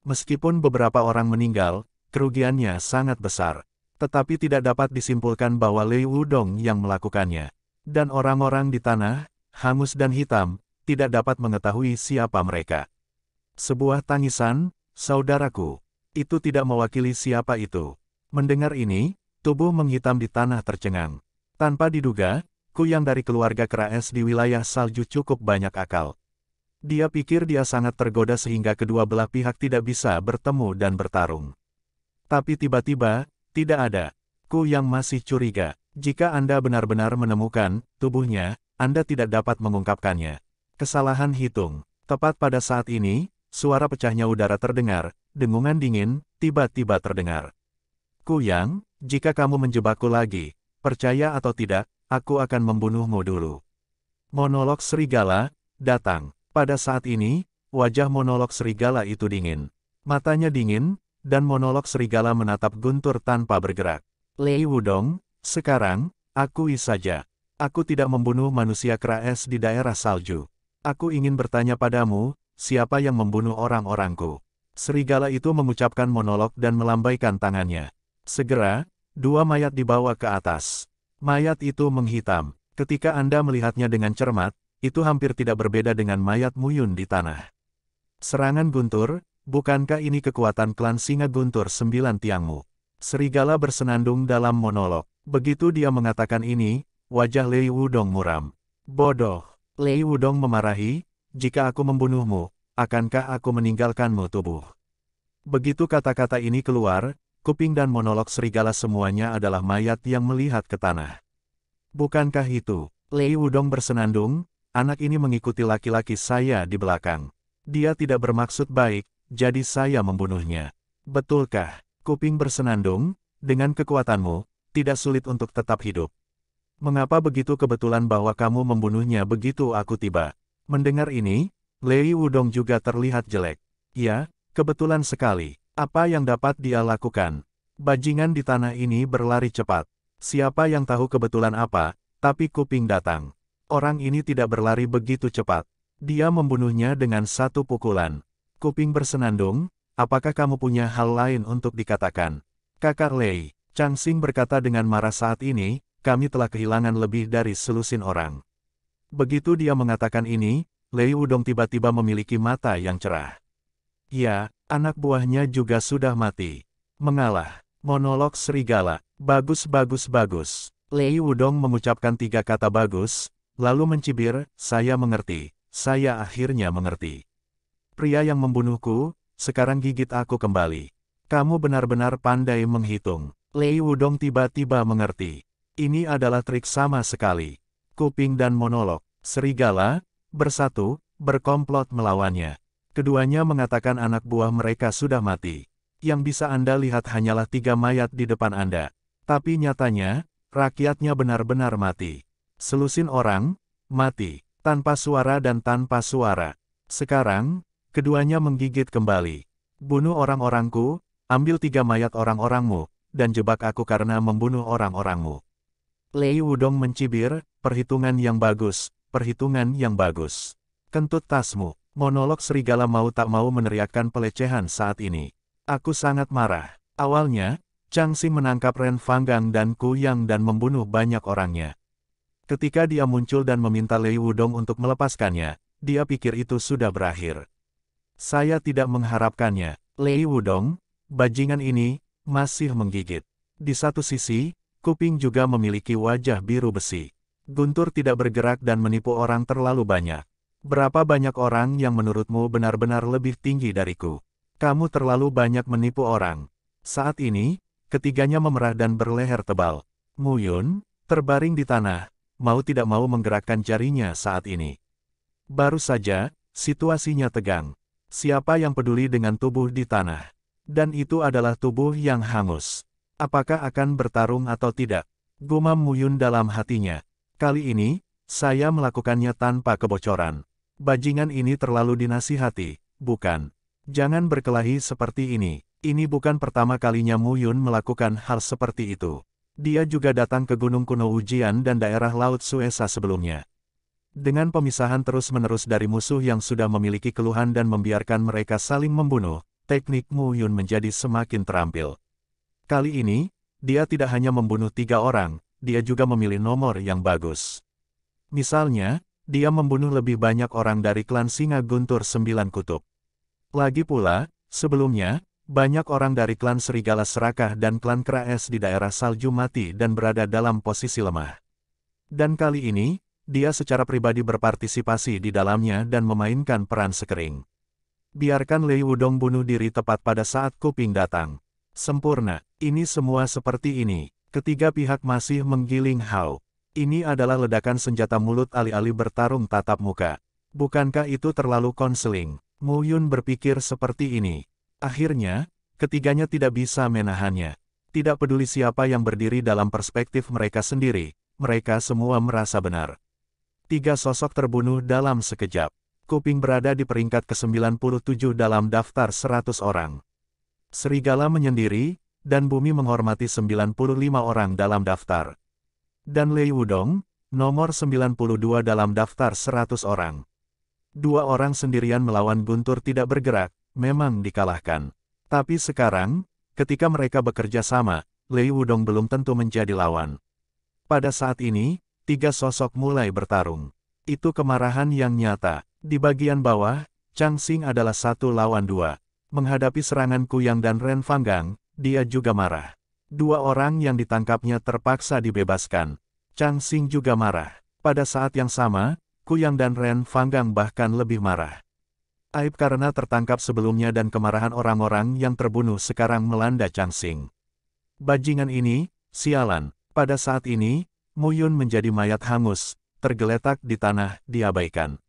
A: Meskipun beberapa orang meninggal, kerugiannya sangat besar. Tetapi tidak dapat disimpulkan bahwa Lei Wudong yang melakukannya. Dan orang-orang di tanah, hangus dan hitam, tidak dapat mengetahui siapa mereka. Sebuah tangisan, saudaraku, itu tidak mewakili siapa itu. Mendengar ini, tubuh menghitam di tanah tercengang. Tanpa diduga, Ku yang dari keluarga keras di wilayah salju cukup banyak akal. Dia pikir dia sangat tergoda sehingga kedua belah pihak tidak bisa bertemu dan bertarung. Tapi tiba-tiba, tidak ada. Ku yang masih curiga. Jika Anda benar-benar menemukan tubuhnya, Anda tidak dapat mengungkapkannya. Kesalahan hitung. Tepat pada saat ini, suara pecahnya udara terdengar, dengungan dingin, tiba-tiba terdengar. Ku yang, jika kamu menjebakku lagi, percaya atau tidak, aku akan membunuhmu dulu. Monolog Serigala, datang. Pada saat ini, wajah monolog serigala itu dingin. Matanya dingin, dan monolog serigala menatap Guntur tanpa bergerak. Lei Wudong, sekarang, akui saja. Aku tidak membunuh manusia keras di daerah salju. Aku ingin bertanya padamu, siapa yang membunuh orang-orangku? Serigala itu mengucapkan monolog dan melambaikan tangannya. Segera, dua mayat dibawa ke atas. Mayat itu menghitam. Ketika Anda melihatnya dengan cermat, itu hampir tidak berbeda dengan mayat Muyun di tanah. Serangan Guntur, bukankah ini kekuatan klan singa Guntur sembilan tiangmu? Serigala bersenandung dalam monolog. Begitu dia mengatakan ini, wajah Lei Wudong muram. Bodoh! Lei Wudong memarahi, jika aku membunuhmu, akankah aku meninggalkanmu tubuh? Begitu kata-kata ini keluar, kuping dan monolog serigala semuanya adalah mayat yang melihat ke tanah. Bukankah itu? Lei Wudong bersenandung, anak ini mengikuti laki-laki saya di belakang. Dia tidak bermaksud baik, jadi saya membunuhnya. Betulkah, kuping bersenandung, dengan kekuatanmu, tidak sulit untuk tetap hidup. Mengapa begitu kebetulan bahwa kamu membunuhnya begitu aku tiba? Mendengar ini, Lei Wudong juga terlihat jelek. Ya, kebetulan sekali. Apa yang dapat dia lakukan? Bajingan di tanah ini berlari cepat. Siapa yang tahu kebetulan apa, tapi kuping datang. Orang ini tidak berlari begitu cepat. Dia membunuhnya dengan satu pukulan. Kuping bersenandung, apakah kamu punya hal lain untuk dikatakan? Kakak Lei, Chang Xing berkata dengan marah saat ini, kami telah kehilangan lebih dari selusin orang. Begitu dia mengatakan ini, Lei Wudong tiba-tiba memiliki mata yang cerah. Ya, anak buahnya juga sudah mati. Mengalah. Monolog Serigala. Bagus bagus bagus. Lei Wudong mengucapkan tiga kata bagus, Lalu mencibir, saya mengerti, saya akhirnya mengerti. Pria yang membunuhku, sekarang gigit aku kembali. Kamu benar-benar pandai menghitung. Lei Wudong tiba-tiba mengerti. Ini adalah trik sama sekali. Kuping dan monolog, serigala, bersatu, berkomplot melawannya. Keduanya mengatakan anak buah mereka sudah mati. Yang bisa Anda lihat hanyalah tiga mayat di depan Anda. Tapi nyatanya, rakyatnya benar-benar mati. Selusin orang, mati, tanpa suara dan tanpa suara. Sekarang, keduanya menggigit kembali. Bunuh orang-orangku, ambil tiga mayat orang-orangmu, dan jebak aku karena membunuh orang-orangmu. Lei Wudong mencibir, perhitungan yang bagus, perhitungan yang bagus. Kentut tasmu, monolog serigala mau tak mau meneriakkan pelecehan saat ini. Aku sangat marah. Awalnya, Chang Changxi menangkap Ren Fanggang dan Ku Yang dan membunuh banyak orangnya. Ketika dia muncul dan meminta Lei Wudong untuk melepaskannya, dia pikir itu sudah berakhir. Saya tidak mengharapkannya. Lei Wudong, bajingan ini, masih menggigit. Di satu sisi, kuping juga memiliki wajah biru besi. Guntur tidak bergerak dan menipu orang terlalu banyak. Berapa banyak orang yang menurutmu benar-benar lebih tinggi dariku? Kamu terlalu banyak menipu orang. Saat ini, ketiganya memerah dan berleher tebal. Muyun, terbaring di tanah, mau tidak mau menggerakkan jarinya saat ini. Baru saja, situasinya tegang. Siapa yang peduli dengan tubuh di tanah? Dan itu adalah tubuh yang hangus. Apakah akan bertarung atau tidak? Gumam Muyun dalam hatinya. Kali ini, saya melakukannya tanpa kebocoran. Bajingan ini terlalu dinasihati, bukan? Jangan berkelahi seperti ini. Ini bukan pertama kalinya Muyun melakukan hal seperti itu. Dia juga datang ke Gunung Kuno Ujian dan daerah Laut Suesa sebelumnya. Dengan pemisahan terus-menerus dari musuh yang sudah memiliki keluhan dan membiarkan mereka saling membunuh, teknik Mu Yun menjadi semakin terampil. Kali ini, dia tidak hanya membunuh tiga orang, dia juga memilih nomor yang bagus. Misalnya, dia membunuh lebih banyak orang dari klan singa guntur sembilan kutub. Lagi pula, sebelumnya, banyak orang dari klan Serigala Serakah dan klan Kraes di daerah salju mati dan berada dalam posisi lemah. Dan kali ini, dia secara pribadi berpartisipasi di dalamnya dan memainkan peran sekering. Biarkan Lei Wudong bunuh diri tepat pada saat kuping datang. Sempurna, ini semua seperti ini. Ketiga pihak masih menggiling Hao. Ini adalah ledakan senjata mulut alih-alih bertarung tatap muka. Bukankah itu terlalu konseling? Mu Yun berpikir seperti ini. Akhirnya, ketiganya tidak bisa menahannya. Tidak peduli siapa yang berdiri dalam perspektif mereka sendiri, mereka semua merasa benar. Tiga sosok terbunuh dalam sekejap. Kuping berada di peringkat ke-97 dalam daftar 100 orang. Serigala menyendiri, dan bumi menghormati 95 orang dalam daftar. Dan Lei Wudong, nomor 92 dalam daftar 100 orang. Dua orang sendirian melawan guntur tidak bergerak, memang dikalahkan. Tapi sekarang, ketika mereka bekerja sama, Lei Wudong belum tentu menjadi lawan. Pada saat ini, tiga sosok mulai bertarung. Itu kemarahan yang nyata. Di bagian bawah, Chang Xing adalah satu lawan dua. Menghadapi serangan Kuyang dan Ren Fanggang, dia juga marah. Dua orang yang ditangkapnya terpaksa dibebaskan. Chang Xing juga marah. Pada saat yang sama, Kuyang dan Ren Fanggang bahkan lebih marah. Aib karena tertangkap sebelumnya dan kemarahan orang-orang yang terbunuh sekarang melanda Changsing. Bajingan ini, sialan, pada saat ini, Muyun menjadi mayat hangus, tergeletak di tanah, diabaikan.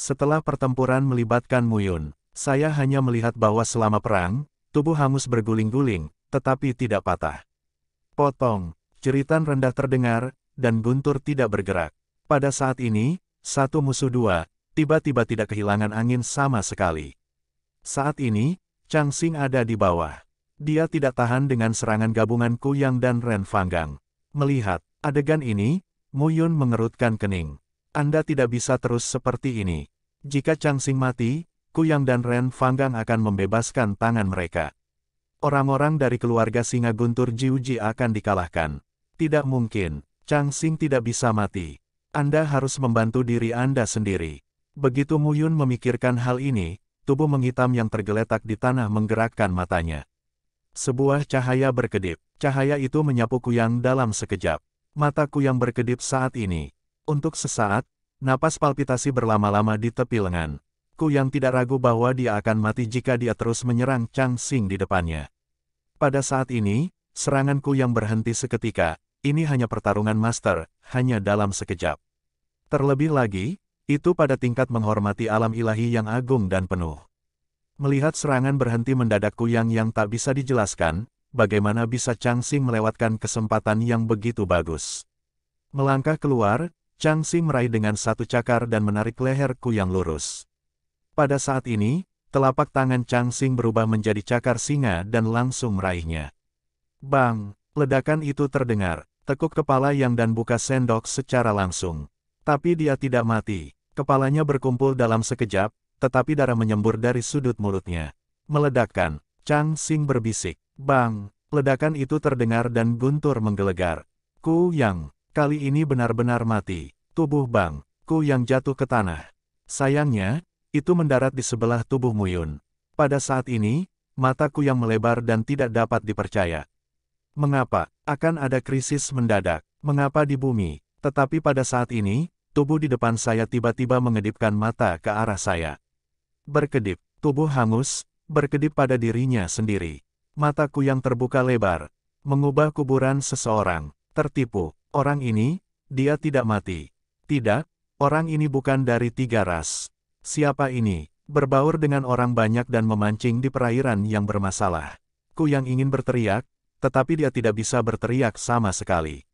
A: Setelah pertempuran melibatkan Muyun, saya hanya melihat bahwa selama perang, tubuh hangus berguling-guling, tetapi tidak patah. Potong, jeritan rendah terdengar, dan guntur tidak bergerak. Pada saat ini, satu musuh dua, tiba-tiba tidak kehilangan angin sama sekali. Saat ini, Chang Xing ada di bawah. Dia tidak tahan dengan serangan gabungan Ku Yang dan Ren Fanggang. Melihat adegan ini, Mu Yun mengerutkan kening. Anda tidak bisa terus seperti ini. Jika Chang Xing mati, Ku Yang dan Ren Fanggang akan membebaskan tangan mereka. Orang-orang dari keluarga singa guntur Jiuji akan dikalahkan. Tidak mungkin, Chang Xing tidak bisa mati. Anda harus membantu diri Anda sendiri. Begitu Muyun memikirkan hal ini, tubuh menghitam yang tergeletak di tanah menggerakkan matanya. Sebuah cahaya berkedip. Cahaya itu menyapu Kuyang dalam sekejap. Mata Kuyang berkedip saat ini. Untuk sesaat, napas palpitasi berlama-lama di tepi lengan. Kuyang tidak ragu bahwa dia akan mati jika dia terus menyerang Chang Xing di depannya. Pada saat ini, serangan Kuyang berhenti seketika. Ini hanya pertarungan master, hanya dalam sekejap. Terlebih lagi, itu pada tingkat menghormati alam ilahi yang agung dan penuh. Melihat serangan berhenti mendadak Kuyang yang tak bisa dijelaskan, bagaimana bisa Chang Changsing melewatkan kesempatan yang begitu bagus. Melangkah keluar, Chang Changsing meraih dengan satu cakar dan menarik leher Kuyang lurus. Pada saat ini, telapak tangan Chang Changsing berubah menjadi cakar singa dan langsung meraihnya. Bang, ledakan itu terdengar, tekuk kepala yang dan buka sendok secara langsung. Tapi dia tidak mati. Kepalanya berkumpul dalam sekejap, tetapi darah menyembur dari sudut mulutnya. Meledakkan, Chang Xing berbisik. Bang, ledakan itu terdengar dan guntur menggelegar. Ku Yang, kali ini benar-benar mati. Tubuh Bang, Ku Yang jatuh ke tanah. Sayangnya, itu mendarat di sebelah tubuh Muyun. Pada saat ini, mataku yang melebar dan tidak dapat dipercaya. Mengapa akan ada krisis mendadak? Mengapa di bumi? Tetapi pada saat ini, tubuh di depan saya tiba-tiba mengedipkan mata ke arah saya. Berkedip, tubuh hangus, berkedip pada dirinya sendiri. Mataku yang terbuka lebar, mengubah kuburan seseorang, tertipu. Orang ini, dia tidak mati. Tidak, orang ini bukan dari tiga ras. Siapa ini? Berbaur dengan orang banyak dan memancing di perairan yang bermasalah. Ku yang ingin berteriak, tetapi dia tidak bisa berteriak sama sekali.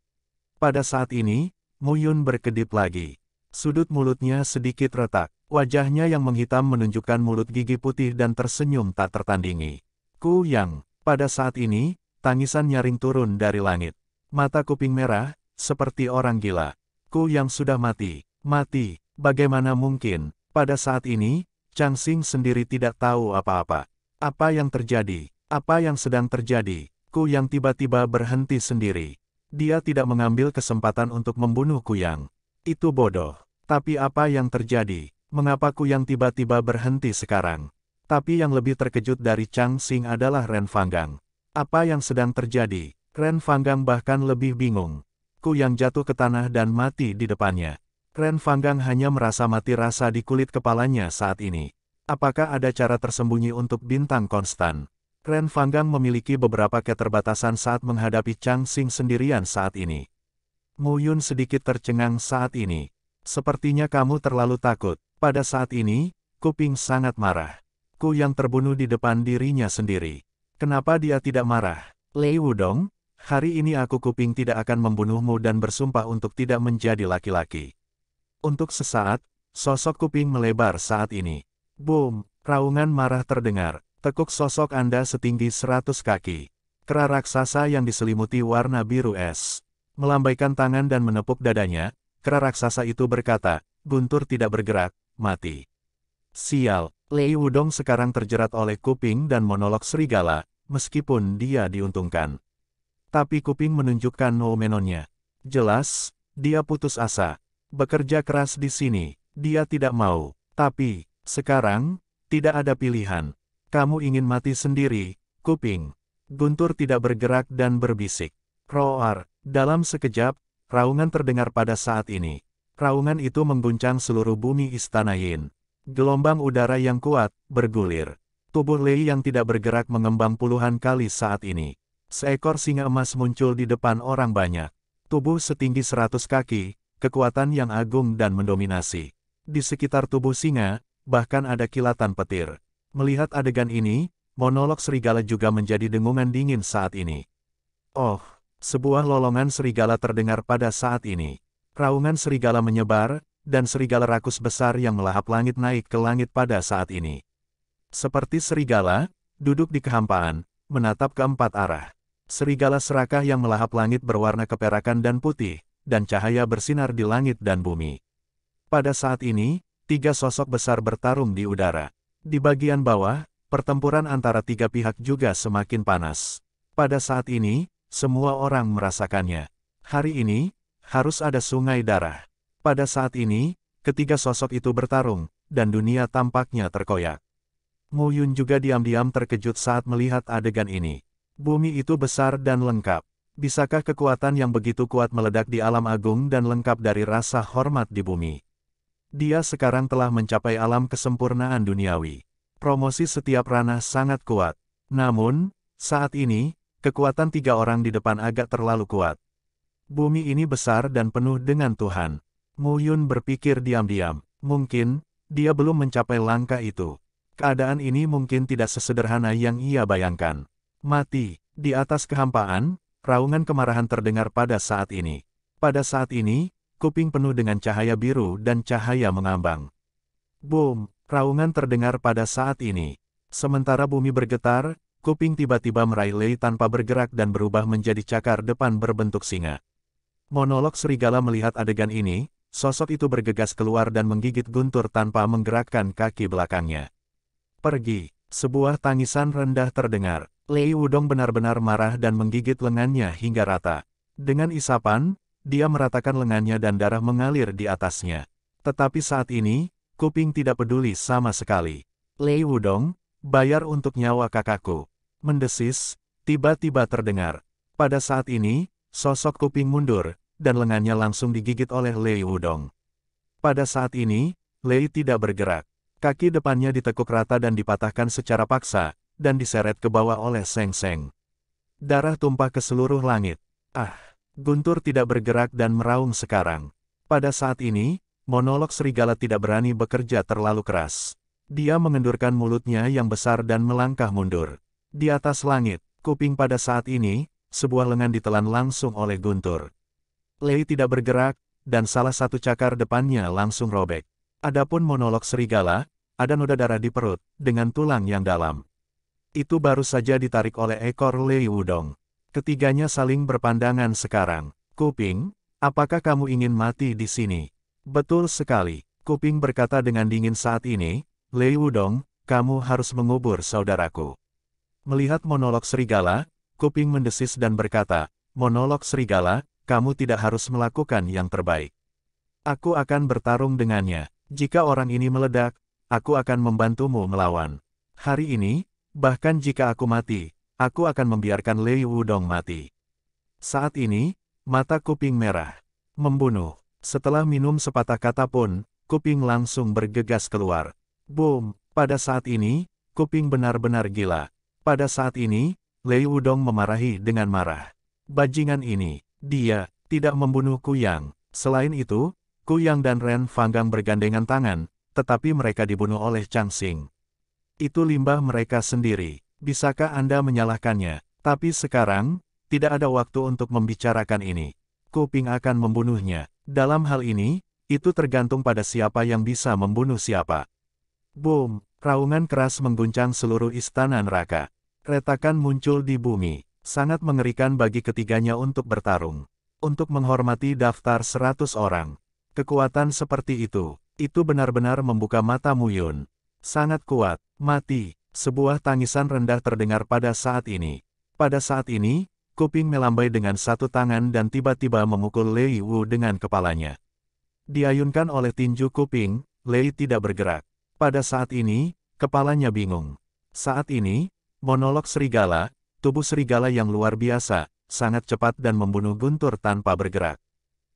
A: Pada saat ini, Muyun berkedip lagi. Sudut mulutnya sedikit retak. Wajahnya yang menghitam menunjukkan mulut gigi putih dan tersenyum tak tertandingi. Ku Yang, pada saat ini, tangisan nyaring turun dari langit. Mata kuping merah, seperti orang gila. Ku Yang sudah mati, mati, bagaimana mungkin, pada saat ini, Chang Xing sendiri tidak tahu apa-apa. Apa yang terjadi, apa yang sedang terjadi, Ku Yang tiba-tiba berhenti sendiri. Dia tidak mengambil kesempatan untuk membunuh Kuyang. Itu bodoh. Tapi apa yang terjadi? Mengapa Kuyang tiba-tiba berhenti sekarang? Tapi yang lebih terkejut dari Chang Xing adalah Ren Fanggang. Apa yang sedang terjadi? Ren Fanggang bahkan lebih bingung. Kuyang jatuh ke tanah dan mati di depannya. Ren Fanggang hanya merasa mati rasa di kulit kepalanya saat ini. Apakah ada cara tersembunyi untuk bintang konstan? Ren Fanggang memiliki beberapa keterbatasan saat menghadapi Chang Xing sendirian saat ini. Mu Yun sedikit tercengang saat ini. Sepertinya kamu terlalu takut. Pada saat ini, Kuping sangat marah. Ku yang terbunuh di depan dirinya sendiri. Kenapa dia tidak marah? Lei Wudong, hari ini aku Kuping tidak akan membunuhmu dan bersumpah untuk tidak menjadi laki-laki. Untuk sesaat, sosok Kuping melebar saat ini. Boom, raungan marah terdengar tekuk sosok Anda setinggi 100 kaki. Kera raksasa yang diselimuti warna biru es. Melambaikan tangan dan menepuk dadanya, kera raksasa itu berkata, Guntur tidak bergerak, mati. Sial, Lei Wudong sekarang terjerat oleh kuping dan monolog serigala, meskipun dia diuntungkan. Tapi kuping menunjukkan noumenonnya. Jelas, dia putus asa. Bekerja keras di sini, dia tidak mau. Tapi, sekarang, tidak ada pilihan. Kamu ingin mati sendiri, kuping. Guntur tidak bergerak dan berbisik. Roar, dalam sekejap, raungan terdengar pada saat ini. Raungan itu mengguncang seluruh bumi istana Yin. Gelombang udara yang kuat, bergulir. Tubuh Lei yang tidak bergerak mengembang puluhan kali saat ini. Seekor singa emas muncul di depan orang banyak. Tubuh setinggi seratus kaki, kekuatan yang agung dan mendominasi. Di sekitar tubuh singa, bahkan ada kilatan petir. Melihat adegan ini, monolog serigala juga menjadi dengungan dingin saat ini. Oh, sebuah lolongan serigala terdengar pada saat ini. Raungan serigala menyebar, dan serigala rakus besar yang melahap langit naik ke langit pada saat ini. Seperti serigala, duduk di kehampaan, menatap keempat arah. Serigala serakah yang melahap langit berwarna keperakan dan putih, dan cahaya bersinar di langit dan bumi. Pada saat ini, tiga sosok besar bertarung di udara. Di bagian bawah, pertempuran antara tiga pihak juga semakin panas. Pada saat ini, semua orang merasakannya. Hari ini, harus ada sungai darah. Pada saat ini, ketiga sosok itu bertarung, dan dunia tampaknya terkoyak. Mu Yun juga diam-diam terkejut saat melihat adegan ini. Bumi itu besar dan lengkap. Bisakah kekuatan yang begitu kuat meledak di alam agung dan lengkap dari rasa hormat di bumi? Dia sekarang telah mencapai alam kesempurnaan duniawi. Promosi setiap ranah sangat kuat. Namun, saat ini, kekuatan tiga orang di depan agak terlalu kuat. Bumi ini besar dan penuh dengan Tuhan. Yun berpikir diam-diam. Mungkin, dia belum mencapai langkah itu. Keadaan ini mungkin tidak sesederhana yang ia bayangkan. Mati, di atas kehampaan, raungan kemarahan terdengar pada saat ini. Pada saat ini, kuping penuh dengan cahaya biru dan cahaya mengambang. Boom, raungan terdengar pada saat ini. Sementara bumi bergetar, kuping tiba-tiba meraih Lei tanpa bergerak dan berubah menjadi cakar depan berbentuk singa. Monolog serigala melihat adegan ini, sosok itu bergegas keluar dan menggigit guntur tanpa menggerakkan kaki belakangnya. Pergi, sebuah tangisan rendah terdengar. Lei Wudong benar-benar marah dan menggigit lengannya hingga rata. Dengan isapan, dia meratakan lengannya dan darah mengalir di atasnya. Tetapi saat ini, Kuping tidak peduli sama sekali. Lei Wudong, bayar untuk nyawa kakakku. Mendesis, tiba-tiba terdengar. Pada saat ini, sosok Kuping mundur, dan lengannya langsung digigit oleh Lei Wudong. Pada saat ini, Lei tidak bergerak. Kaki depannya ditekuk rata dan dipatahkan secara paksa, dan diseret ke bawah oleh Seng Seng. Darah tumpah ke seluruh langit. Ah! Guntur tidak bergerak dan meraung sekarang. Pada saat ini, monolog serigala tidak berani bekerja terlalu keras. Dia mengendurkan mulutnya yang besar dan melangkah mundur. Di atas langit, kuping pada saat ini, sebuah lengan ditelan langsung oleh Guntur. Lei tidak bergerak, dan salah satu cakar depannya langsung robek. Adapun monolog serigala, ada noda darah di perut, dengan tulang yang dalam. Itu baru saja ditarik oleh ekor Lei Wudong. Ketiganya saling berpandangan sekarang. Kuping, apakah kamu ingin mati di sini? Betul sekali, Kuping berkata dengan dingin saat ini, Lei Wudong, kamu harus mengubur saudaraku. Melihat monolog serigala, Kuping mendesis dan berkata, monolog serigala, kamu tidak harus melakukan yang terbaik. Aku akan bertarung dengannya. Jika orang ini meledak, aku akan membantumu melawan. Hari ini, bahkan jika aku mati, aku akan membiarkan Lei Wudong mati. Saat ini, mata kuping merah. Membunuh. Setelah minum sepatah kata pun, kuping langsung bergegas keluar. Boom! Pada saat ini, kuping benar-benar gila. Pada saat ini, Lei Wudong memarahi dengan marah. Bajingan ini, dia, tidak membunuh Kuyang. Selain itu, Kuyang dan Ren Fanggang bergandengan tangan, tetapi mereka dibunuh oleh Chang Xing. Itu limbah mereka sendiri bisakah Anda menyalahkannya? Tapi sekarang, tidak ada waktu untuk membicarakan ini. Kuping akan membunuhnya. Dalam hal ini, itu tergantung pada siapa yang bisa membunuh siapa. Boom, raungan keras mengguncang seluruh istana neraka. Retakan muncul di bumi. Sangat mengerikan bagi ketiganya untuk bertarung. Untuk menghormati daftar 100 orang. Kekuatan seperti itu, itu benar-benar membuka mata Muyun. Sangat kuat, mati. Sebuah tangisan rendah terdengar pada saat ini. Pada saat ini, Kuping melambai dengan satu tangan dan tiba-tiba memukul Lei Wu dengan kepalanya. Diayunkan oleh tinju Kuping, Lei tidak bergerak. Pada saat ini, kepalanya bingung. Saat ini, monolog serigala, tubuh serigala yang luar biasa, sangat cepat dan membunuh guntur tanpa bergerak.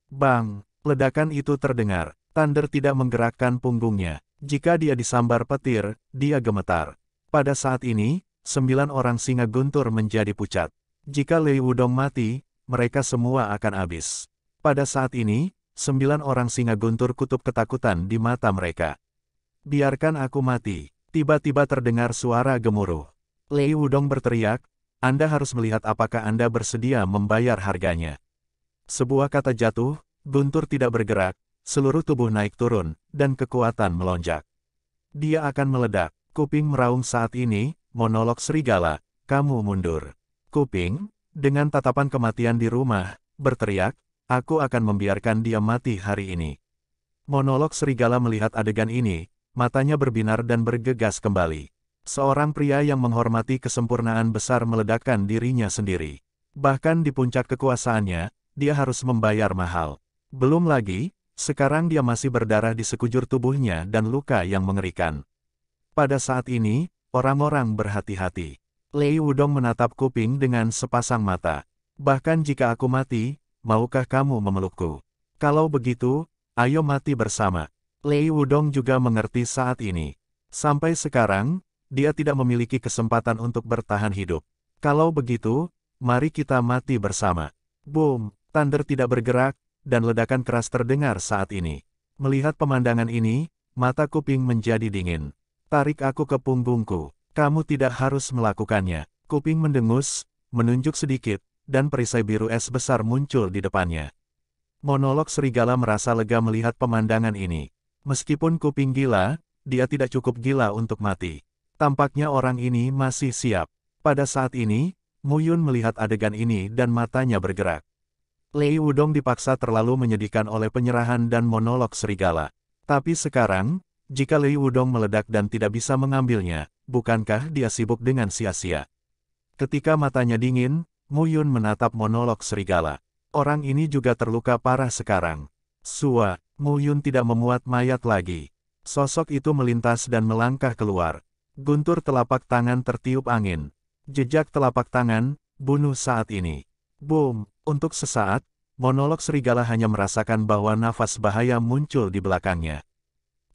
A: Bang, ledakan itu terdengar. Thunder tidak menggerakkan punggungnya. Jika dia disambar petir, dia gemetar. Pada saat ini, sembilan orang singa guntur menjadi pucat. Jika Lei Wudong mati, mereka semua akan habis. Pada saat ini, sembilan orang singa guntur kutub ketakutan di mata mereka. Biarkan aku mati. Tiba-tiba terdengar suara gemuruh. Lei Wudong berteriak, Anda harus melihat apakah Anda bersedia membayar harganya. Sebuah kata jatuh, guntur tidak bergerak, seluruh tubuh naik turun, dan kekuatan melonjak. Dia akan meledak. Kuping meraung saat ini, monolog serigala, kamu mundur. Kuping, dengan tatapan kematian di rumah, berteriak, aku akan membiarkan dia mati hari ini. Monolog serigala melihat adegan ini, matanya berbinar dan bergegas kembali. Seorang pria yang menghormati kesempurnaan besar meledakkan dirinya sendiri. Bahkan di puncak kekuasaannya, dia harus membayar mahal. Belum lagi, sekarang dia masih berdarah di sekujur tubuhnya dan luka yang mengerikan. Pada saat ini, orang-orang berhati-hati. Lei Wudong menatap kuping dengan sepasang mata. Bahkan jika aku mati, maukah kamu memelukku? Kalau begitu, ayo mati bersama. Lei Wudong juga mengerti saat ini. Sampai sekarang, dia tidak memiliki kesempatan untuk bertahan hidup. Kalau begitu, mari kita mati bersama. Boom, thunder tidak bergerak, dan ledakan keras terdengar saat ini. Melihat pemandangan ini, mata kuping menjadi dingin. Tarik aku ke punggungku. Kamu tidak harus melakukannya. Kuping mendengus, menunjuk sedikit, dan perisai biru es besar muncul di depannya. Monolog serigala merasa lega melihat pemandangan ini. Meskipun kuping gila, dia tidak cukup gila untuk mati. Tampaknya orang ini masih siap. Pada saat ini, Muyun melihat adegan ini dan matanya bergerak. Lei Wudong dipaksa terlalu menyedihkan oleh penyerahan dan monolog serigala. Tapi sekarang, jika Lei Wudong meledak dan tidak bisa mengambilnya, bukankah dia sibuk dengan sia-sia? Ketika matanya dingin, Mu Yun menatap monolog serigala. Orang ini juga terluka parah sekarang. Sua, Mu Yun tidak memuat mayat lagi. Sosok itu melintas dan melangkah keluar. Guntur telapak tangan tertiup angin. Jejak telapak tangan, bunuh saat ini. Boom, untuk sesaat, monolog serigala hanya merasakan bahwa nafas bahaya muncul di belakangnya.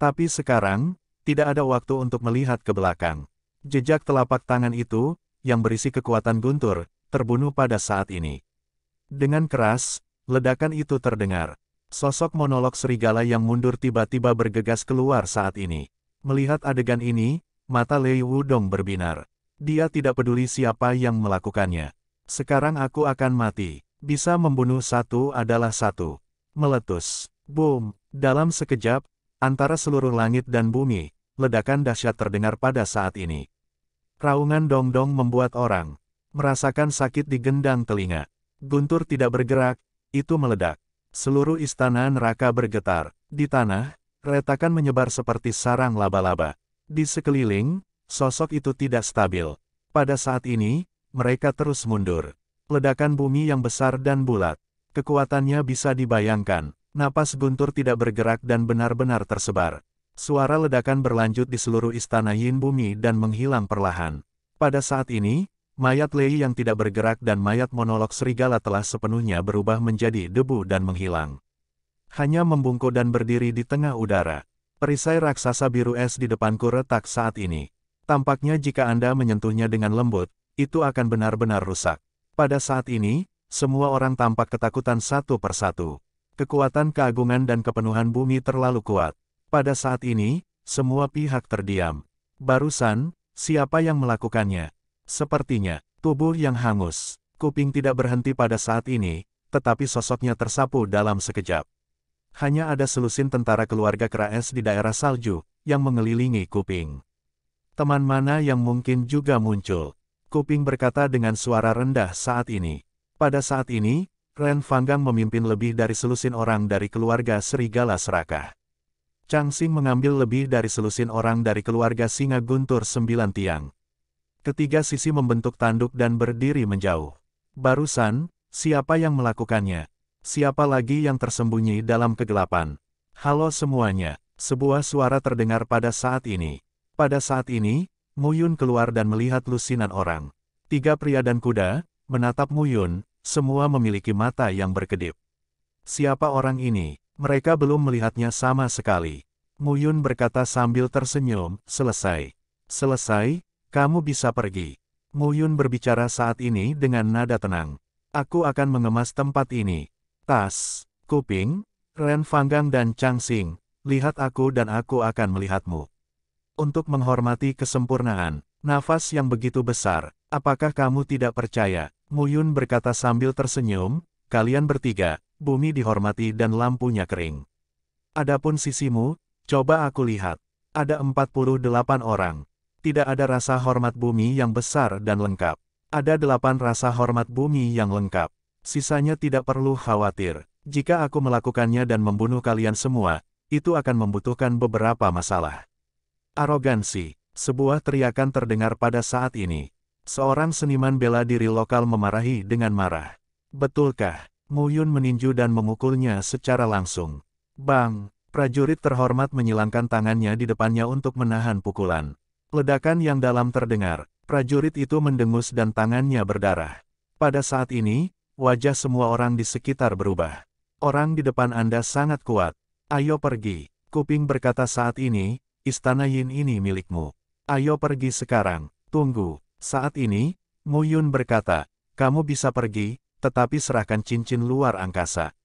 A: Tapi sekarang, tidak ada waktu untuk melihat ke belakang. Jejak telapak tangan itu, yang berisi kekuatan guntur, terbunuh pada saat ini. Dengan keras, ledakan itu terdengar. Sosok monolog serigala yang mundur tiba-tiba bergegas keluar saat ini. Melihat adegan ini, mata Lei Wudong berbinar. Dia tidak peduli siapa yang melakukannya. Sekarang aku akan mati. Bisa membunuh satu adalah satu. Meletus. Boom. Dalam sekejap, Antara seluruh langit dan bumi, ledakan dahsyat terdengar pada saat ini. Raungan dong-dong membuat orang merasakan sakit di gendang telinga. Guntur tidak bergerak, itu meledak. Seluruh istana neraka bergetar. Di tanah, retakan menyebar seperti sarang laba-laba. Di sekeliling, sosok itu tidak stabil. Pada saat ini, mereka terus mundur. Ledakan bumi yang besar dan bulat. Kekuatannya bisa dibayangkan. Napas guntur tidak bergerak dan benar-benar tersebar. Suara ledakan berlanjut di seluruh istana Yin Bumi dan menghilang perlahan. Pada saat ini, mayat Lei yang tidak bergerak dan mayat monolog serigala telah sepenuhnya berubah menjadi debu dan menghilang. Hanya membungkuk dan berdiri di tengah udara. Perisai raksasa biru es di depanku retak saat ini. Tampaknya jika Anda menyentuhnya dengan lembut, itu akan benar-benar rusak. Pada saat ini, semua orang tampak ketakutan satu persatu. Kekuatan keagungan dan kepenuhan bumi terlalu kuat. Pada saat ini, semua pihak terdiam. Barusan, siapa yang melakukannya? Sepertinya, tubuh yang hangus. Kuping tidak berhenti pada saat ini, tetapi sosoknya tersapu dalam sekejap. Hanya ada selusin tentara keluarga Kraes di daerah salju, yang mengelilingi kuping. Teman mana yang mungkin juga muncul? Kuping berkata dengan suara rendah saat ini. Pada saat ini, Ren Fanggang memimpin lebih dari selusin orang dari keluarga Serigala Serakah. Chang Xing mengambil lebih dari selusin orang dari keluarga Singa Guntur Sembilan Tiang. Ketiga sisi membentuk tanduk dan berdiri menjauh. Barusan, siapa yang melakukannya? Siapa lagi yang tersembunyi dalam kegelapan? Halo semuanya, sebuah suara terdengar pada saat ini. Pada saat ini, Muyun keluar dan melihat lusinan orang. Tiga pria dan kuda, menatap Muyun, semua memiliki mata yang berkedip. Siapa orang ini? Mereka belum melihatnya sama sekali. Muyun berkata sambil tersenyum, selesai. Selesai, kamu bisa pergi. Muyun berbicara saat ini dengan nada tenang. Aku akan mengemas tempat ini. Tas, kuping, Ren Fanggang dan Changsing, lihat aku dan aku akan melihatmu. Untuk menghormati kesempurnaan, nafas yang begitu besar, apakah kamu tidak percaya Muyun berkata sambil tersenyum, kalian bertiga, bumi dihormati dan lampunya kering. Adapun sisimu, coba aku lihat. Ada 48 orang. Tidak ada rasa hormat bumi yang besar dan lengkap. Ada delapan rasa hormat bumi yang lengkap. Sisanya tidak perlu khawatir. Jika aku melakukannya dan membunuh kalian semua, itu akan membutuhkan beberapa masalah. Arogansi, sebuah teriakan terdengar pada saat ini. Seorang seniman bela diri lokal memarahi dengan marah. Betulkah? Muyun meninju dan memukulnya secara langsung. Bang! Prajurit terhormat menyilangkan tangannya di depannya untuk menahan pukulan. Ledakan yang dalam terdengar, prajurit itu mendengus dan tangannya berdarah. Pada saat ini, wajah semua orang di sekitar berubah. Orang di depan Anda sangat kuat. Ayo pergi. Kuping berkata saat ini, istana Yin ini milikmu. Ayo pergi sekarang. Tunggu. Saat ini, Yun berkata, kamu bisa pergi, tetapi serahkan cincin luar angkasa.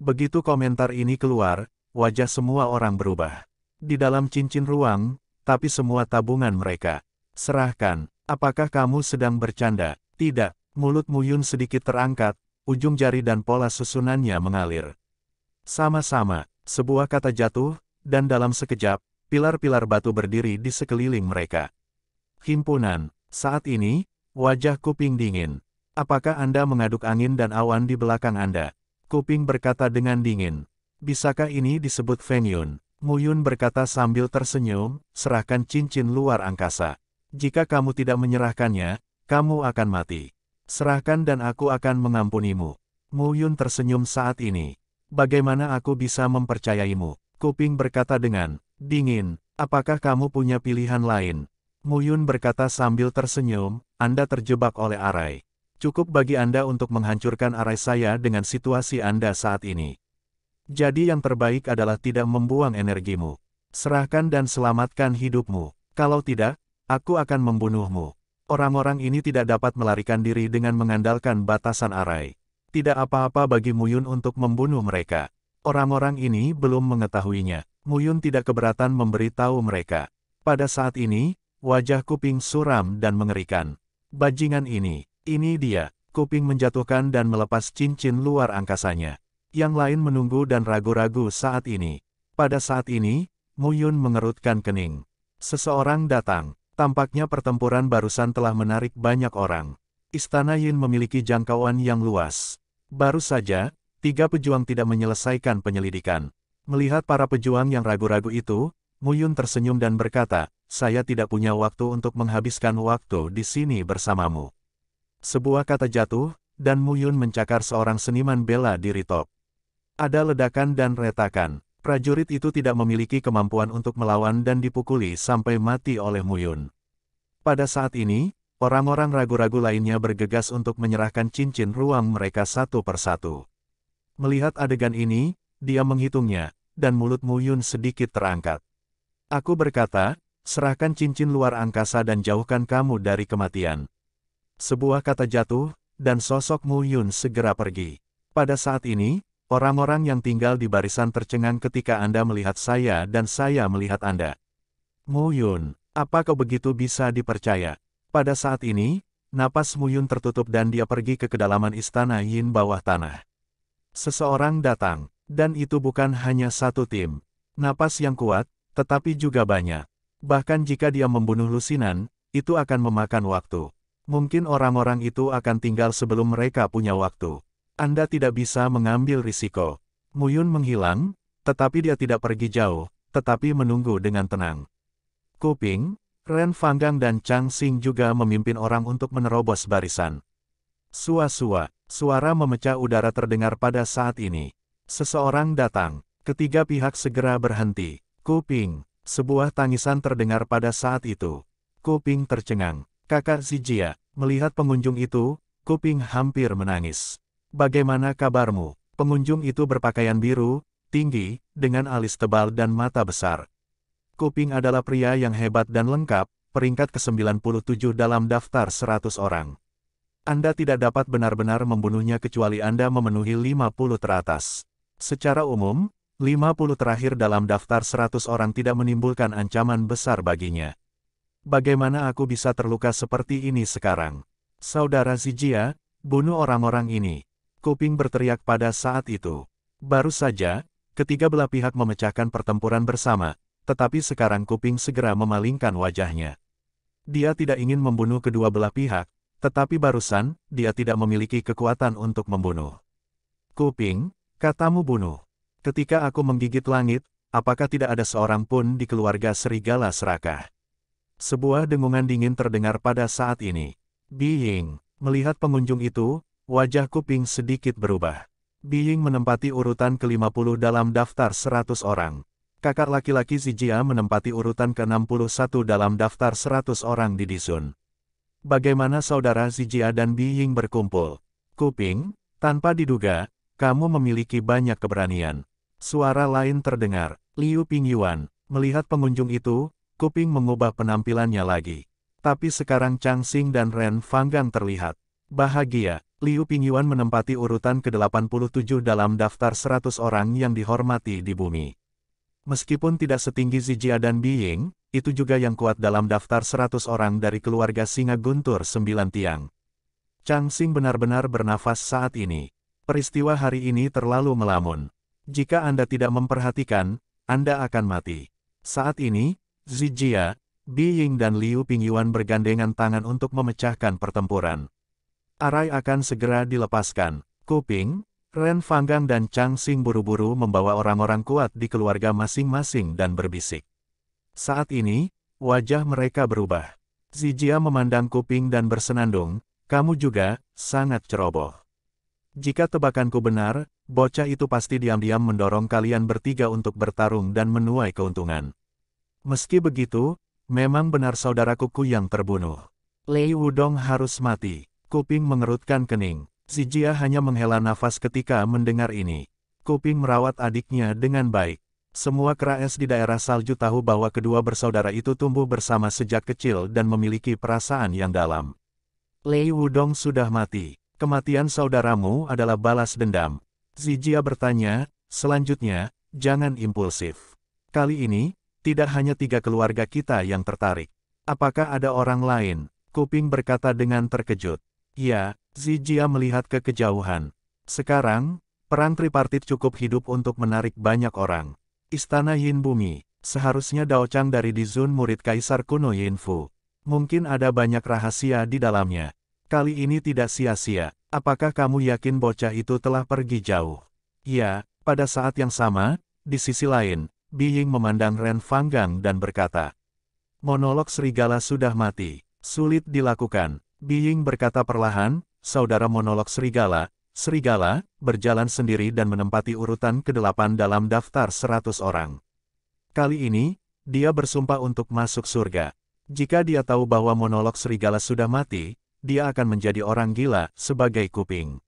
A: Begitu komentar ini keluar, wajah semua orang berubah. Di dalam cincin ruang, tapi semua tabungan mereka. Serahkan, apakah kamu sedang bercanda? Tidak, mulut Muyun sedikit terangkat, ujung jari dan pola susunannya mengalir. Sama-sama, sebuah kata jatuh, dan dalam sekejap, pilar-pilar batu berdiri di sekeliling mereka. Himpunan, saat ini, wajah kuping dingin. Apakah Anda mengaduk angin dan awan di belakang Anda? Kuping berkata dengan dingin. Bisakah ini disebut Fenyun? Muyun berkata sambil tersenyum, serahkan cincin luar angkasa. Jika kamu tidak menyerahkannya, kamu akan mati. Serahkan dan aku akan mengampunimu. Muyun tersenyum saat ini. Bagaimana aku bisa mempercayaimu? Kuping berkata dengan, dingin, apakah kamu punya pilihan lain? Muyun berkata sambil tersenyum, Anda terjebak oleh arai. Cukup bagi Anda untuk menghancurkan arai saya dengan situasi Anda saat ini. Jadi yang terbaik adalah tidak membuang energimu. Serahkan dan selamatkan hidupmu. Kalau tidak, aku akan membunuhmu. Orang-orang ini tidak dapat melarikan diri dengan mengandalkan batasan arai. Tidak apa-apa bagi Muyun untuk membunuh mereka. Orang-orang ini belum mengetahuinya. Muyun tidak keberatan memberitahu mereka. Pada saat ini, Wajah kuping suram dan mengerikan. Bajingan ini, ini dia. Kuping menjatuhkan dan melepas cincin luar angkasanya. Yang lain menunggu dan ragu-ragu saat ini. Pada saat ini, Muyun mengerutkan kening. Seseorang datang. Tampaknya pertempuran barusan telah menarik banyak orang. Istana Yin memiliki jangkauan yang luas. Baru saja, tiga pejuang tidak menyelesaikan penyelidikan. Melihat para pejuang yang ragu-ragu itu, Muyun tersenyum dan berkata, saya tidak punya waktu untuk menghabiskan waktu di sini bersamamu. Sebuah kata jatuh, dan Muyun mencakar seorang seniman bela diri top. Ada ledakan dan retakan. Prajurit itu tidak memiliki kemampuan untuk melawan dan dipukuli sampai mati oleh Muyun. Pada saat ini, orang-orang ragu-ragu lainnya bergegas untuk menyerahkan cincin ruang mereka satu persatu. Melihat adegan ini, dia menghitungnya, dan mulut Muyun sedikit terangkat. Aku berkata, serahkan cincin luar angkasa dan jauhkan kamu dari kematian. Sebuah kata jatuh, dan sosok Mu Yun segera pergi. Pada saat ini, orang-orang yang tinggal di barisan tercengang ketika Anda melihat saya dan saya melihat Anda. Mu Yun, apa kau begitu bisa dipercaya? Pada saat ini, napas Mu Yun tertutup dan dia pergi ke kedalaman istana Yin bawah tanah. Seseorang datang, dan itu bukan hanya satu tim. Napas yang kuat, tetapi juga banyak. Bahkan jika dia membunuh lusinan, itu akan memakan waktu. Mungkin orang-orang itu akan tinggal sebelum mereka punya waktu. Anda tidak bisa mengambil risiko. Muyun menghilang, tetapi dia tidak pergi jauh, tetapi menunggu dengan tenang. Kuping, Ren Fanggang dan Chang Xing juga memimpin orang untuk menerobos barisan. Sua-sua, suara memecah udara terdengar pada saat ini. Seseorang datang, ketiga pihak segera berhenti. Kuping, sebuah tangisan terdengar pada saat itu. Kuping tercengang. Kakak Zijia melihat pengunjung itu, Kuping hampir menangis. Bagaimana kabarmu? Pengunjung itu berpakaian biru, tinggi, dengan alis tebal dan mata besar. Kuping adalah pria yang hebat dan lengkap, peringkat ke-97 dalam daftar 100 orang. Anda tidak dapat benar-benar membunuhnya kecuali Anda memenuhi 50 teratas. Secara umum, 50 terakhir dalam daftar 100 orang tidak menimbulkan ancaman besar baginya. Bagaimana aku bisa terluka seperti ini sekarang? Saudara Zijia, bunuh orang-orang ini. Kuping berteriak pada saat itu. Baru saja, ketiga belah pihak memecahkan pertempuran bersama, tetapi sekarang Kuping segera memalingkan wajahnya. Dia tidak ingin membunuh kedua belah pihak, tetapi barusan, dia tidak memiliki kekuatan untuk membunuh. Kuping, katamu bunuh. Ketika aku menggigit langit, apakah tidak ada seorang pun di keluarga serigala serakah? Sebuah dengungan dingin terdengar pada saat ini. Biying, melihat pengunjung itu, wajah kuping sedikit berubah. Biying menempati urutan ke-50 dalam daftar 100 orang. Kakak laki-laki Zijia menempati urutan ke-61 dalam daftar 100 orang di Disun. Bagaimana saudara Zijia dan Biying berkumpul? Kuping, tanpa diduga, kamu memiliki banyak keberanian. Suara lain terdengar. Liu Pingyuan, melihat pengunjung itu, kuping mengubah penampilannya lagi. Tapi sekarang Chang Xing dan Ren Fanggang terlihat. Bahagia, Liu Pingyuan menempati urutan ke-87 dalam daftar 100 orang yang dihormati di bumi. Meskipun tidak setinggi Zijia dan Biying, itu juga yang kuat dalam daftar 100 orang dari keluarga singa guntur Sembilan tiang. Chang Xing benar-benar bernafas saat ini. Peristiwa hari ini terlalu melamun. Jika Anda tidak memperhatikan, Anda akan mati. Saat ini, Zijia, Biying dan Liu Pingyuan bergandengan tangan untuk memecahkan pertempuran. Arai akan segera dilepaskan. Kuping, Ren Fanggang dan Chang Xing buru-buru membawa orang-orang kuat di keluarga masing-masing dan berbisik. Saat ini, wajah mereka berubah. Zijia memandang kuping dan bersenandung, kamu juga, sangat ceroboh. Jika tebakanku benar, bocah itu pasti diam-diam mendorong kalian bertiga untuk bertarung dan menuai keuntungan. Meski begitu, memang benar ku yang terbunuh. Lei Wudong harus mati. Kuping mengerutkan kening. Si Jia hanya menghela nafas ketika mendengar ini. Kuping merawat adiknya dengan baik. Semua keraes di daerah salju tahu bahwa kedua bersaudara itu tumbuh bersama sejak kecil dan memiliki perasaan yang dalam. Lei Wudong sudah mati. Kematian saudaramu adalah balas dendam. Zijia bertanya, selanjutnya, jangan impulsif. Kali ini, tidak hanya tiga keluarga kita yang tertarik. Apakah ada orang lain? Kuping berkata dengan terkejut. Ya, Zijia melihat ke kejauhan. Sekarang, perang tripartit cukup hidup untuk menarik banyak orang. Istana Yin Bumi, seharusnya Dao Chang dari Dizun murid Kaisar kuno Yin Fu. Mungkin ada banyak rahasia di dalamnya. Kali ini tidak sia-sia. Apakah kamu yakin bocah itu telah pergi jauh? Ya, pada saat yang sama, di sisi lain, Biying memandang Ren Fanggang dan berkata, Monolog serigala sudah mati, sulit dilakukan. Biying berkata perlahan, saudara monolog serigala, serigala, berjalan sendiri dan menempati urutan ke-8 dalam daftar 100 orang. Kali ini, dia bersumpah untuk masuk surga. Jika dia tahu bahwa monolog serigala sudah mati, dia akan menjadi orang gila sebagai kuping.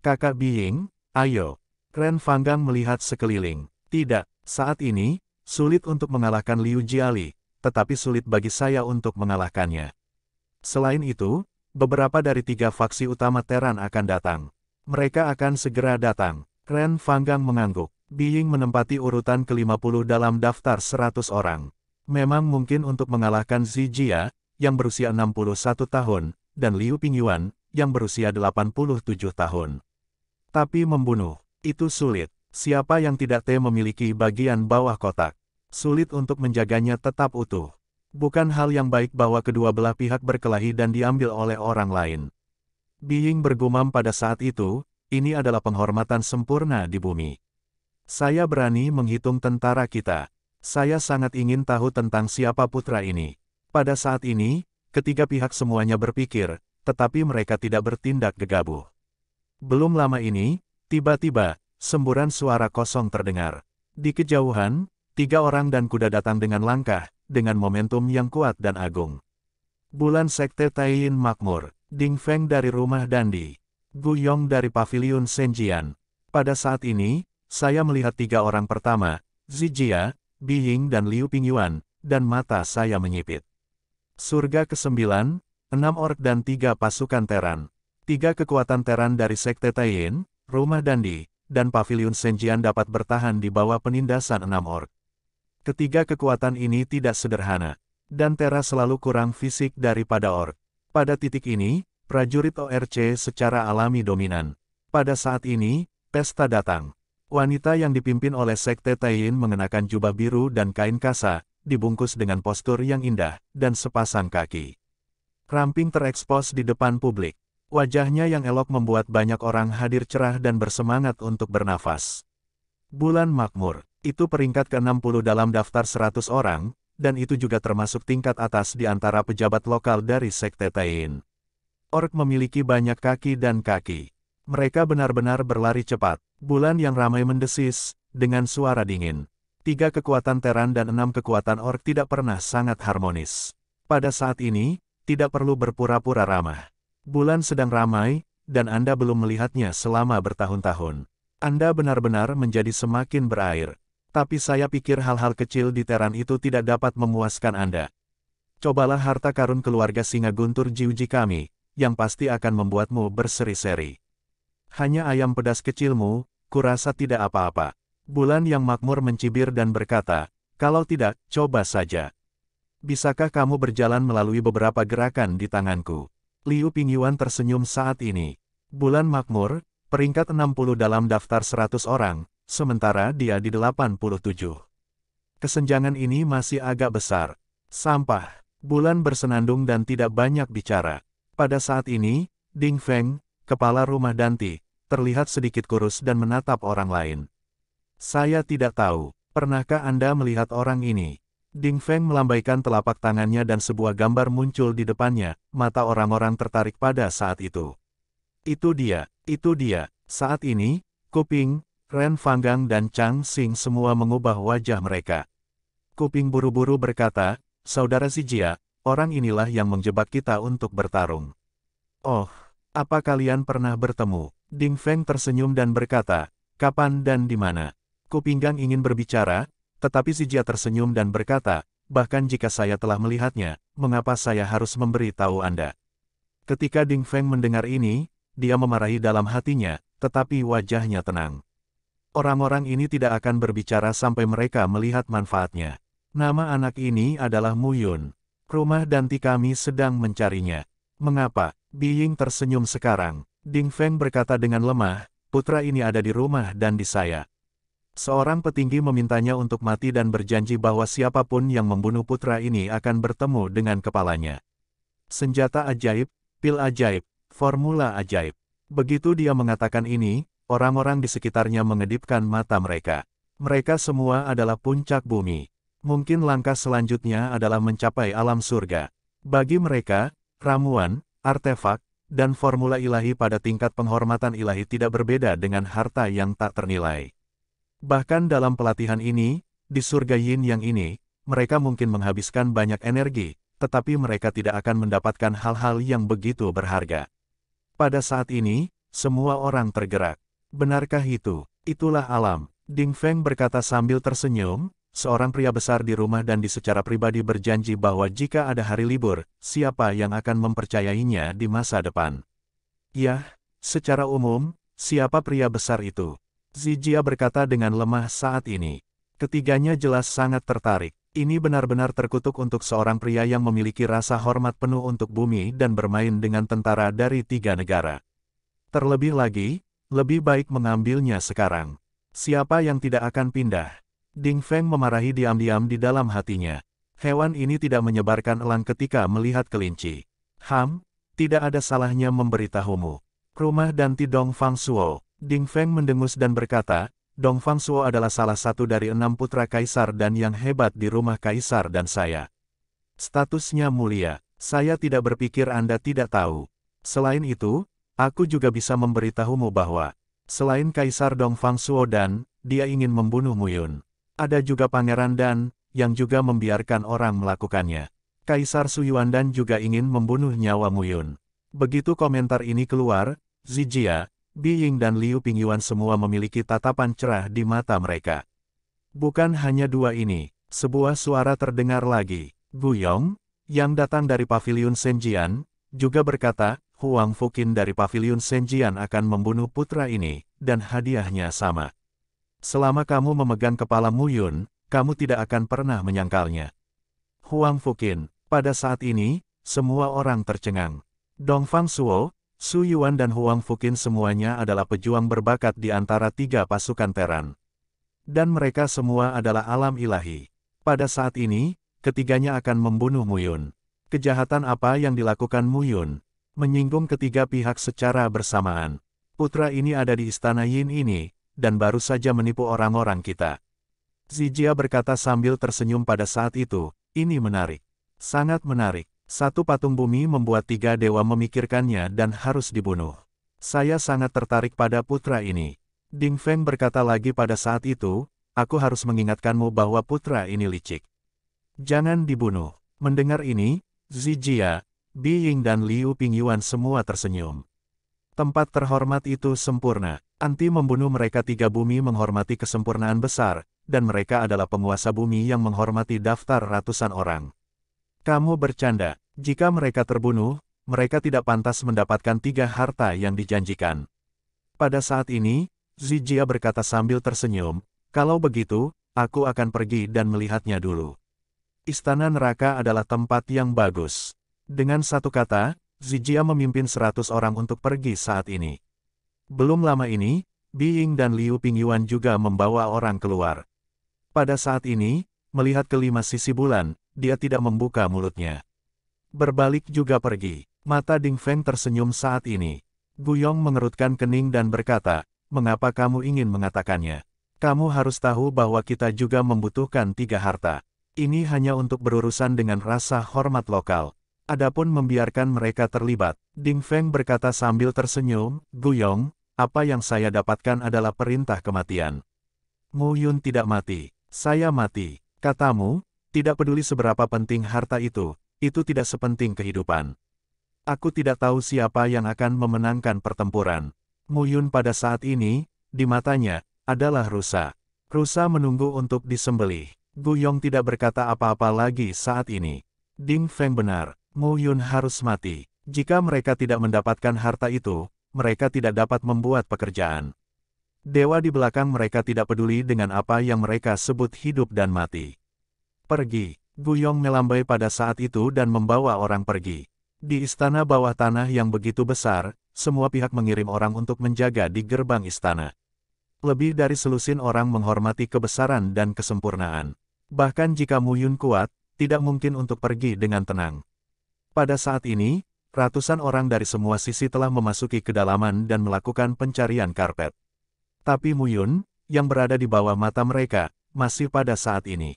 A: Kakak Biying, ayo. Ren Fanggang melihat sekeliling. Tidak, saat ini, sulit untuk mengalahkan Liu Jiali, tetapi sulit bagi saya untuk mengalahkannya. Selain itu, beberapa dari tiga faksi utama Teran akan datang. Mereka akan segera datang. Ren Fanggang mengangguk. Biying menempati urutan ke-50 dalam daftar 100 orang. Memang mungkin untuk mengalahkan Zijia, yang berusia 61 tahun, dan Liu Pingyuan, yang berusia 87 tahun. Tapi membunuh, itu sulit. Siapa yang tidak te memiliki bagian bawah kotak? Sulit untuk menjaganya tetap utuh. Bukan hal yang baik bahwa kedua belah pihak berkelahi dan diambil oleh orang lain. Biying bergumam pada saat itu, ini adalah penghormatan sempurna di bumi. Saya berani menghitung tentara kita. Saya sangat ingin tahu tentang siapa putra ini. Pada saat ini, ketiga pihak semuanya berpikir, tetapi mereka tidak bertindak gegabah. Belum lama ini, tiba-tiba, semburan suara kosong terdengar. Di kejauhan, tiga orang dan kuda datang dengan langkah, dengan momentum yang kuat dan agung. Bulan Sekte Taiyin makmur, Ding Feng dari rumah Dandi, Gu Yong dari Paviliun Senjian. Pada saat ini, saya melihat tiga orang pertama, Zijia, Biying dan Liu Pingyuan, dan mata saya menyipit. Surga ke-9, 6 ork dan 3 pasukan Teran. Tiga kekuatan Teran dari Sekte Taiyin, Rumah Dandi, dan Paviliun Senjian dapat bertahan di bawah penindasan 6 ork. Ketiga kekuatan ini tidak sederhana, dan Tera selalu kurang fisik daripada ork. Pada titik ini, prajurit ORC secara alami dominan. Pada saat ini, pesta datang. Wanita yang dipimpin oleh Sekte Taiyin mengenakan jubah biru dan kain kasa, dibungkus dengan postur yang indah, dan sepasang kaki. Ramping terekspos di depan publik. Wajahnya yang elok membuat banyak orang hadir cerah dan bersemangat untuk bernafas. Bulan Makmur, itu peringkat ke-60 dalam daftar 100 orang, dan itu juga termasuk tingkat atas di antara pejabat lokal dari Sekte Tain. Ork memiliki banyak kaki dan kaki. Mereka benar-benar berlari cepat, bulan yang ramai mendesis, dengan suara dingin tiga kekuatan Teran dan enam kekuatan Ork tidak pernah sangat harmonis. Pada saat ini, tidak perlu berpura-pura ramah. Bulan sedang ramai, dan Anda belum melihatnya selama bertahun-tahun. Anda benar-benar menjadi semakin berair. Tapi saya pikir hal-hal kecil di Teran itu tidak dapat memuaskan Anda. Cobalah harta karun keluarga singa guntur jiuji kami, yang pasti akan membuatmu berseri-seri. Hanya ayam pedas kecilmu, kurasa tidak apa-apa. Bulan yang makmur mencibir dan berkata, kalau tidak, coba saja. Bisakah kamu berjalan melalui beberapa gerakan di tanganku? Liu Pingyuan tersenyum saat ini. Bulan makmur, peringkat 60 dalam daftar 100 orang, sementara dia di 87. Kesenjangan ini masih agak besar. Sampah, bulan bersenandung dan tidak banyak bicara. Pada saat ini, Ding Feng, kepala rumah Danti, terlihat sedikit kurus dan menatap orang lain. Saya tidak tahu, pernahkah Anda melihat orang ini? Ding Feng melambaikan telapak tangannya dan sebuah gambar muncul di depannya, mata orang-orang tertarik pada saat itu. Itu dia, itu dia. Saat ini, Kuping, Ren Fanggang dan Chang Xing semua mengubah wajah mereka. Kuping buru-buru berkata, Saudara Zijia, orang inilah yang menjebak kita untuk bertarung. Oh, apa kalian pernah bertemu? Ding Feng tersenyum dan berkata, kapan dan di mana? Kupinggang ingin berbicara, tetapi Si Jia tersenyum dan berkata, bahkan jika saya telah melihatnya, mengapa saya harus memberi tahu Anda? Ketika Ding Feng mendengar ini, dia memarahi dalam hatinya, tetapi wajahnya tenang. Orang-orang ini tidak akan berbicara sampai mereka melihat manfaatnya. Nama anak ini adalah Mu Yun. Rumah Danti kami sedang mencarinya. Mengapa? Biying tersenyum sekarang. Ding Feng berkata dengan lemah, putra ini ada di rumah dan di saya. Seorang petinggi memintanya untuk mati dan berjanji bahwa siapapun yang membunuh putra ini akan bertemu dengan kepalanya. Senjata ajaib, pil ajaib, formula ajaib. Begitu dia mengatakan ini, orang-orang di sekitarnya mengedipkan mata mereka. Mereka semua adalah puncak bumi. Mungkin langkah selanjutnya adalah mencapai alam surga. Bagi mereka, ramuan, artefak, dan formula ilahi pada tingkat penghormatan ilahi tidak berbeda dengan harta yang tak ternilai. Bahkan dalam pelatihan ini, di surga yin yang ini, mereka mungkin menghabiskan banyak energi, tetapi mereka tidak akan mendapatkan hal-hal yang begitu berharga. Pada saat ini, semua orang tergerak. Benarkah itu? Itulah alam. Ding Feng berkata sambil tersenyum, seorang pria besar di rumah dan di secara pribadi berjanji bahwa jika ada hari libur, siapa yang akan mempercayainya di masa depan? Yah, secara umum, siapa pria besar itu? Zijia berkata dengan lemah saat ini. Ketiganya jelas sangat tertarik. Ini benar-benar terkutuk untuk seorang pria yang memiliki rasa hormat penuh untuk bumi dan bermain dengan tentara dari tiga negara. Terlebih lagi, lebih baik mengambilnya sekarang. Siapa yang tidak akan pindah? Ding Feng memarahi diam-diam di dalam hatinya. Hewan ini tidak menyebarkan elang ketika melihat kelinci. Ham, tidak ada salahnya memberitahumu. Rumah dan Tidong Fang Suo. Ding Feng mendengus dan berkata, Dong Fang Suo adalah salah satu dari enam putra kaisar dan yang hebat di rumah kaisar dan saya. Statusnya mulia, saya tidak berpikir Anda tidak tahu. Selain itu, aku juga bisa memberitahumu bahwa, selain Kaisar Dong Fang Suo dan, dia ingin membunuh Mu Yun, Ada juga Pangeran Dan, yang juga membiarkan orang melakukannya. Kaisar Suyuan Dan juga ingin membunuh nyawa Mu Yun. Begitu komentar ini keluar, Zijia, Bi Ying dan Liu Pingyuan semua memiliki tatapan cerah di mata mereka. Bukan hanya dua ini, sebuah suara terdengar lagi. Gu Yong, yang datang dari pavilion Senjian, juga berkata, Huang Fukin dari pavilion Senjian akan membunuh putra ini, dan hadiahnya sama. Selama kamu memegang kepala Mu Yun, kamu tidak akan pernah menyangkalnya. Huang Fukin, pada saat ini, semua orang tercengang. Dong Fang Suo, Su Yuan dan Huang Fukin semuanya adalah pejuang berbakat di antara tiga pasukan Teran. Dan mereka semua adalah alam ilahi. Pada saat ini, ketiganya akan membunuh Muyun. Kejahatan apa yang dilakukan Muyun? Menyinggung ketiga pihak secara bersamaan. Putra ini ada di istana Yin ini, dan baru saja menipu orang-orang kita. Zijia berkata sambil tersenyum pada saat itu, ini menarik. Sangat menarik. Satu patung bumi membuat tiga dewa memikirkannya dan harus dibunuh. Saya sangat tertarik pada putra ini. Ding Feng berkata lagi pada saat itu, aku harus mengingatkanmu bahwa putra ini licik. Jangan dibunuh. Mendengar ini, Zijia, Bi Ying dan Liu Pingyuan semua tersenyum. Tempat terhormat itu sempurna. Anti membunuh mereka tiga bumi menghormati kesempurnaan besar, dan mereka adalah penguasa bumi yang menghormati daftar ratusan orang. Kamu bercanda. Jika mereka terbunuh, mereka tidak pantas mendapatkan tiga harta yang dijanjikan. Pada saat ini, Zijia berkata sambil tersenyum, kalau begitu, aku akan pergi dan melihatnya dulu. Istana neraka adalah tempat yang bagus. Dengan satu kata, Zijia memimpin seratus orang untuk pergi saat ini. Belum lama ini, Biying dan Liu Pingyuan juga membawa orang keluar. Pada saat ini, melihat kelima sisi bulan, dia tidak membuka mulutnya. Berbalik juga pergi. Mata Ding Feng tersenyum saat ini. Guyong mengerutkan kening dan berkata, mengapa kamu ingin mengatakannya? Kamu harus tahu bahwa kita juga membutuhkan tiga harta. Ini hanya untuk berurusan dengan rasa hormat lokal. Adapun membiarkan mereka terlibat, Ding Feng berkata sambil tersenyum, Guyong, apa yang saya dapatkan adalah perintah kematian. Mu Yun tidak mati, saya mati. Katamu, tidak peduli seberapa penting harta itu, itu tidak sepenting kehidupan. Aku tidak tahu siapa yang akan memenangkan pertempuran. Muyun pada saat ini, di matanya, adalah rusa. Rusa menunggu untuk disembelih. Guyong tidak berkata apa-apa lagi saat ini. Ding Feng benar, Muyun harus mati. Jika mereka tidak mendapatkan harta itu, mereka tidak dapat membuat pekerjaan. Dewa di belakang mereka tidak peduli dengan apa yang mereka sebut hidup dan mati. Pergi. Guyong melambai pada saat itu dan membawa orang pergi. Di istana bawah tanah yang begitu besar, semua pihak mengirim orang untuk menjaga di gerbang istana. Lebih dari selusin orang menghormati kebesaran dan kesempurnaan. Bahkan jika Muyun kuat, tidak mungkin untuk pergi dengan tenang. Pada saat ini, ratusan orang dari semua sisi telah memasuki kedalaman dan melakukan pencarian karpet. Tapi Muyun, yang berada di bawah mata mereka, masih pada saat ini.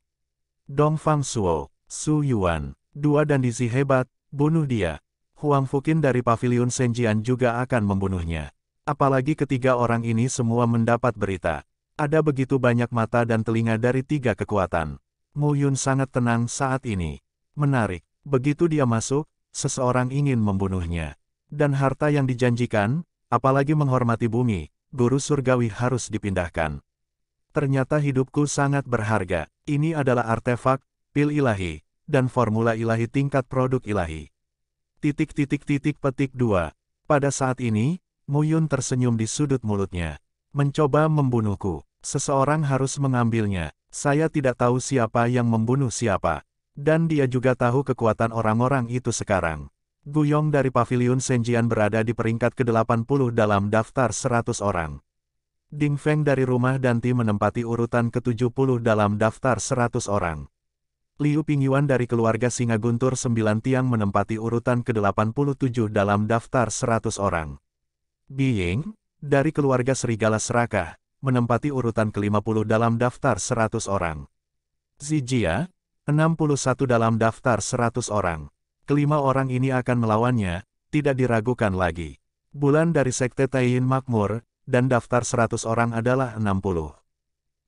A: Dong Fang Suo, Su Yuan, dua dandisi hebat, bunuh dia. Huang Fukin dari Paviliun Senjian juga akan membunuhnya. Apalagi ketiga orang ini semua mendapat berita. Ada begitu banyak mata dan telinga dari tiga kekuatan. Mu Yun sangat tenang saat ini. Menarik, begitu dia masuk, seseorang ingin membunuhnya. Dan harta yang dijanjikan, apalagi menghormati bumi, guru surgawi harus dipindahkan. Ternyata hidupku sangat berharga. Ini adalah artefak, pil ilahi, dan formula ilahi tingkat produk ilahi. Titik titik titik petik dua. Pada saat ini, Muyun tersenyum di sudut mulutnya. Mencoba membunuhku. Seseorang harus mengambilnya. Saya tidak tahu siapa yang membunuh siapa. Dan dia juga tahu kekuatan orang-orang itu sekarang. Guyong dari Paviliun Senjian berada di peringkat ke-80 dalam daftar 100 orang. Ding Feng dari rumah Danti menempati urutan ke-70 dalam daftar 100 orang. Liu Pingyuan dari keluarga Singa Guntur sembilan Tiang menempati urutan ke-87 dalam daftar 100 orang. Bi Ying dari keluarga Serigala Serakah, menempati urutan ke-50 dalam daftar 100 orang. Zijia, 61 dalam daftar 100 orang. Kelima orang ini akan melawannya, tidak diragukan lagi. Bulan dari Sekte Taiyin Makmur, dan daftar 100 orang adalah 60.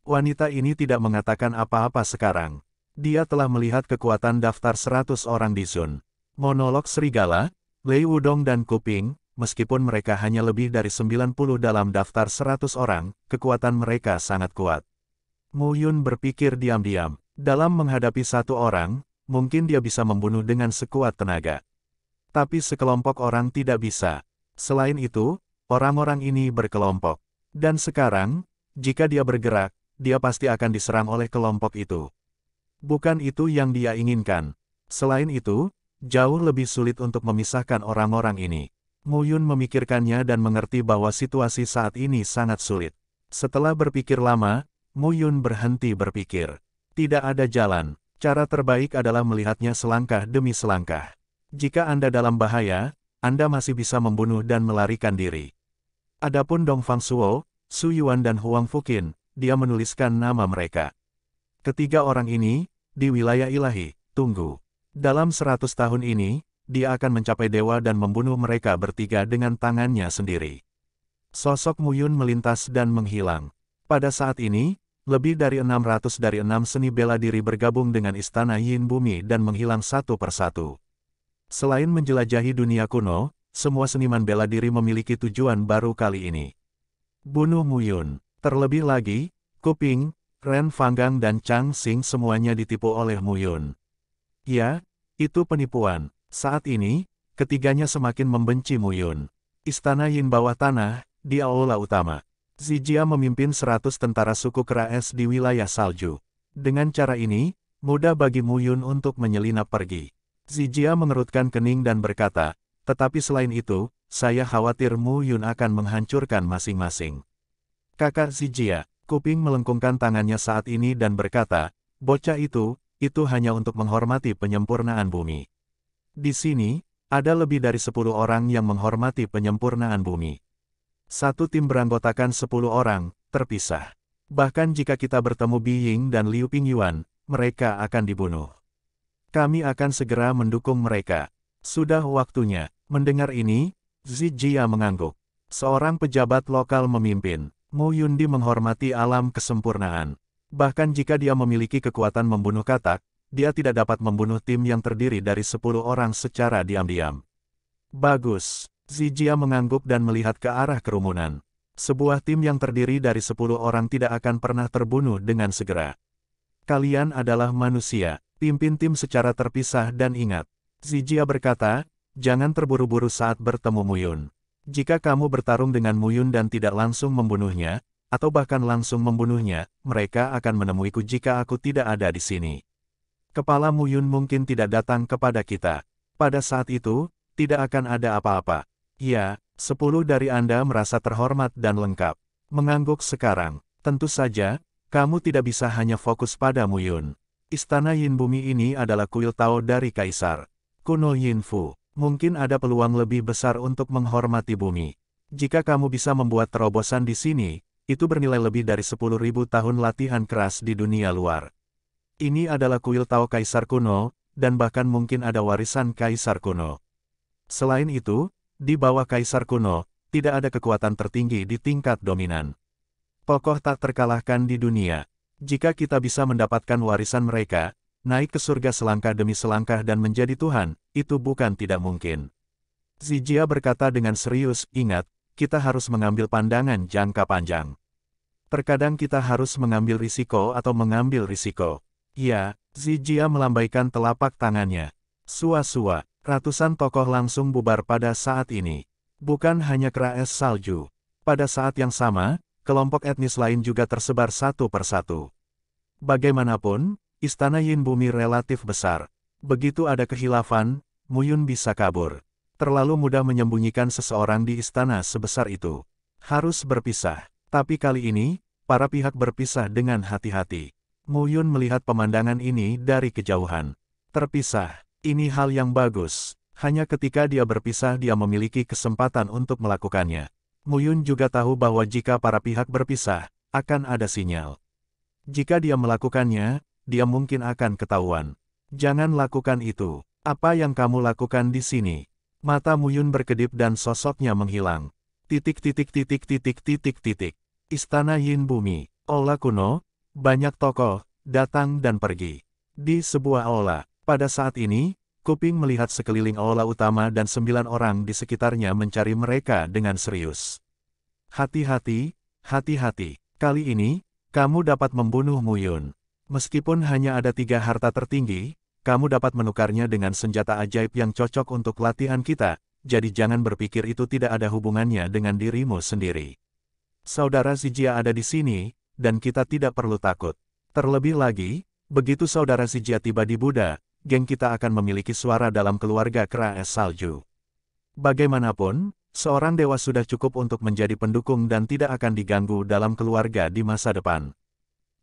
A: Wanita ini tidak mengatakan apa-apa sekarang. Dia telah melihat kekuatan daftar 100 orang di Sun. Monolog Serigala, Lei Wudong dan Kuping, meskipun mereka hanya lebih dari 90 dalam daftar 100 orang, kekuatan mereka sangat kuat. Mu Yun berpikir diam-diam, dalam menghadapi satu orang, mungkin dia bisa membunuh dengan sekuat tenaga. Tapi sekelompok orang tidak bisa. Selain itu, Orang-orang ini berkelompok. Dan sekarang, jika dia bergerak, dia pasti akan diserang oleh kelompok itu. Bukan itu yang dia inginkan. Selain itu, jauh lebih sulit untuk memisahkan orang-orang ini. Muyun memikirkannya dan mengerti bahwa situasi saat ini sangat sulit. Setelah berpikir lama, Muyun berhenti berpikir. Tidak ada jalan. Cara terbaik adalah melihatnya selangkah demi selangkah. Jika Anda dalam bahaya, Anda masih bisa membunuh dan melarikan diri. Adapun Dong Fang Suo, Su Yuan dan Huang Fukin, dia menuliskan nama mereka. Ketiga orang ini, di wilayah ilahi, tunggu. Dalam seratus tahun ini, dia akan mencapai dewa dan membunuh mereka bertiga dengan tangannya sendiri. Sosok Muyun melintas dan menghilang. Pada saat ini, lebih dari enam ratus dari enam seni bela diri bergabung dengan istana Yin Bumi dan menghilang satu persatu. Selain menjelajahi dunia kuno, semua seniman bela diri memiliki tujuan baru kali ini. Bunuh Muyun. Terlebih lagi, Kuping, Ren Fanggang dan Chang Sing semuanya ditipu oleh Muyun. Ya, itu penipuan. Saat ini, ketiganya semakin membenci Muyun. Istana Yin bawah tanah, di aula utama. Zijia memimpin seratus tentara suku Keraes di wilayah salju. Dengan cara ini, mudah bagi Muyun untuk menyelinap pergi. Zijia mengerutkan kening dan berkata, tetapi selain itu, saya khawatir Mu Yun akan menghancurkan masing-masing. Kakak Zijia. Kuping melengkungkan tangannya saat ini dan berkata, bocah itu, itu hanya untuk menghormati penyempurnaan bumi. Di sini, ada lebih dari 10 orang yang menghormati penyempurnaan bumi. Satu tim beranggotakan 10 orang, terpisah. Bahkan jika kita bertemu Bi Ying dan Liu Pingyuan, mereka akan dibunuh. Kami akan segera mendukung mereka. Sudah waktunya, Mendengar ini, Zijia mengangguk. Seorang pejabat lokal memimpin, Mu Yundi menghormati alam kesempurnaan. Bahkan jika dia memiliki kekuatan membunuh katak, dia tidak dapat membunuh tim yang terdiri dari 10 orang secara diam-diam. Bagus. Zijia mengangguk dan melihat ke arah kerumunan. Sebuah tim yang terdiri dari 10 orang tidak akan pernah terbunuh dengan segera. Kalian adalah manusia, pimpin tim secara terpisah dan ingat. Zijia berkata, Jangan terburu-buru saat bertemu Muyun. Jika kamu bertarung dengan Muyun dan tidak langsung membunuhnya, atau bahkan langsung membunuhnya, mereka akan menemuiku jika aku tidak ada di sini. Kepala Muyun mungkin tidak datang kepada kita. Pada saat itu, tidak akan ada apa-apa. Ya, sepuluh dari Anda merasa terhormat dan lengkap. Mengangguk sekarang. Tentu saja, kamu tidak bisa hanya fokus pada Muyun. Istana Yin Bumi ini adalah kuil Tao dari Kaisar. Kuno Yin Fu mungkin ada peluang lebih besar untuk menghormati bumi. Jika kamu bisa membuat terobosan di sini, itu bernilai lebih dari 10.000 tahun latihan keras di dunia luar. Ini adalah kuil Tao Kaisar kuno, dan bahkan mungkin ada warisan Kaisar kuno. Selain itu, di bawah Kaisar kuno, tidak ada kekuatan tertinggi di tingkat dominan. Pokok tak terkalahkan di dunia. Jika kita bisa mendapatkan warisan mereka, naik ke surga selangkah demi selangkah dan menjadi Tuhan, itu bukan tidak mungkin. Zijia berkata dengan serius, ingat, kita harus mengambil pandangan jangka panjang. Terkadang kita harus mengambil risiko atau mengambil risiko. Ya, Zijia melambaikan telapak tangannya. Sua-sua, ratusan tokoh langsung bubar pada saat ini. Bukan hanya Kraes salju. Pada saat yang sama, kelompok etnis lain juga tersebar satu persatu. Bagaimanapun, istana Yin Bumi relatif besar. Begitu ada kehilafan, Muyun bisa kabur. Terlalu mudah menyembunyikan seseorang di istana sebesar itu. Harus berpisah. Tapi kali ini, para pihak berpisah dengan hati-hati. Muyun melihat pemandangan ini dari kejauhan. Terpisah. Ini hal yang bagus. Hanya ketika dia berpisah dia memiliki kesempatan untuk melakukannya. Muyun juga tahu bahwa jika para pihak berpisah, akan ada sinyal. Jika dia melakukannya, dia mungkin akan ketahuan. Jangan lakukan itu. Apa yang kamu lakukan di sini? Mata Muyun berkedip dan sosoknya menghilang. Titik titik titik titik titik titik. Istana Yin Bumi, Ola kuno, banyak tokoh, datang dan pergi. Di sebuah ola. pada saat ini, Kuping melihat sekeliling ola utama dan sembilan orang di sekitarnya mencari mereka dengan serius. Hati-hati, hati-hati. Kali ini, kamu dapat membunuh Muyun. Meskipun hanya ada tiga harta tertinggi, kamu dapat menukarnya dengan senjata ajaib yang cocok untuk latihan kita, jadi jangan berpikir itu tidak ada hubungannya dengan dirimu sendiri. Saudara Zijia ada di sini, dan kita tidak perlu takut. Terlebih lagi, begitu saudara Zijia tiba di Buddha, geng kita akan memiliki suara dalam keluarga Kera Es Salju. Bagaimanapun, Seorang dewa sudah cukup untuk menjadi pendukung dan tidak akan diganggu dalam keluarga di masa depan.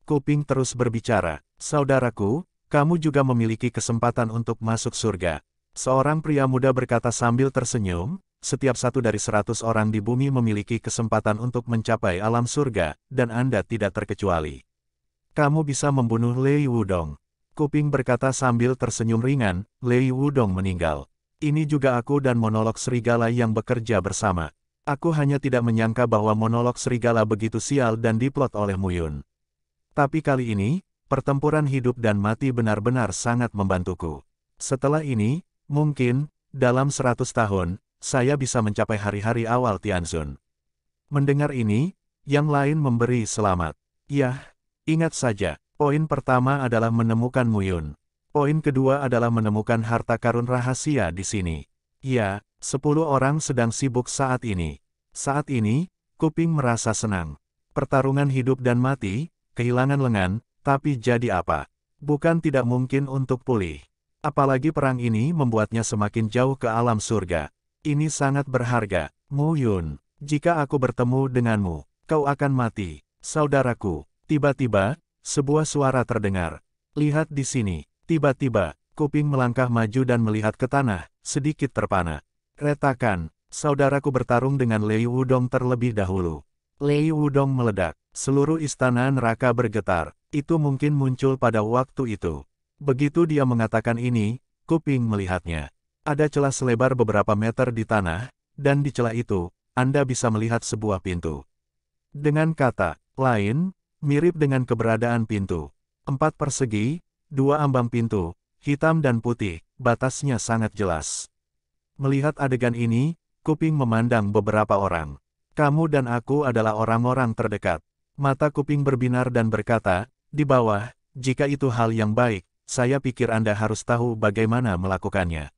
A: Kuping terus berbicara, Saudaraku, kamu juga memiliki kesempatan untuk masuk surga. Seorang pria muda berkata sambil tersenyum, setiap satu dari seratus orang di bumi memiliki kesempatan untuk mencapai alam surga, dan Anda tidak terkecuali. Kamu bisa membunuh Lei Wudong. Kuping berkata sambil tersenyum ringan, Lei Wudong meninggal. Ini juga aku dan monolog serigala yang bekerja bersama. Aku hanya tidak menyangka bahwa monolog serigala begitu sial dan diplot oleh Muyun. Tapi kali ini, pertempuran hidup dan mati benar-benar sangat membantuku. Setelah ini, mungkin, dalam seratus tahun, saya bisa mencapai hari-hari awal Tianzun. Mendengar ini, yang lain memberi selamat. Yah, ingat saja, poin pertama adalah menemukan Muyun. Poin kedua adalah menemukan harta karun rahasia di sini. Ya, sepuluh orang sedang sibuk saat ini. Saat ini, Kuping merasa senang. Pertarungan hidup dan mati, kehilangan lengan, tapi jadi apa? Bukan tidak mungkin untuk pulih. Apalagi perang ini membuatnya semakin jauh ke alam surga. Ini sangat berharga. Mu Yun, jika aku bertemu denganmu, kau akan mati. Saudaraku, tiba-tiba, sebuah suara terdengar. Lihat di sini. Tiba-tiba, kuping melangkah maju dan melihat ke tanah, sedikit terpana. Retakan, saudaraku bertarung dengan Lei Wudong terlebih dahulu. Lei Wudong meledak. Seluruh istana neraka bergetar. Itu mungkin muncul pada waktu itu. Begitu dia mengatakan ini, Kuping melihatnya. Ada celah selebar beberapa meter di tanah, dan di celah itu, Anda bisa melihat sebuah pintu. Dengan kata lain, mirip dengan keberadaan pintu. Empat persegi, dua ambang pintu, hitam dan putih, batasnya sangat jelas. Melihat adegan ini, Kuping memandang beberapa orang. Kamu dan aku adalah orang-orang terdekat. Mata kuping berbinar dan berkata, di bawah, jika itu hal yang baik, saya pikir Anda harus tahu bagaimana melakukannya.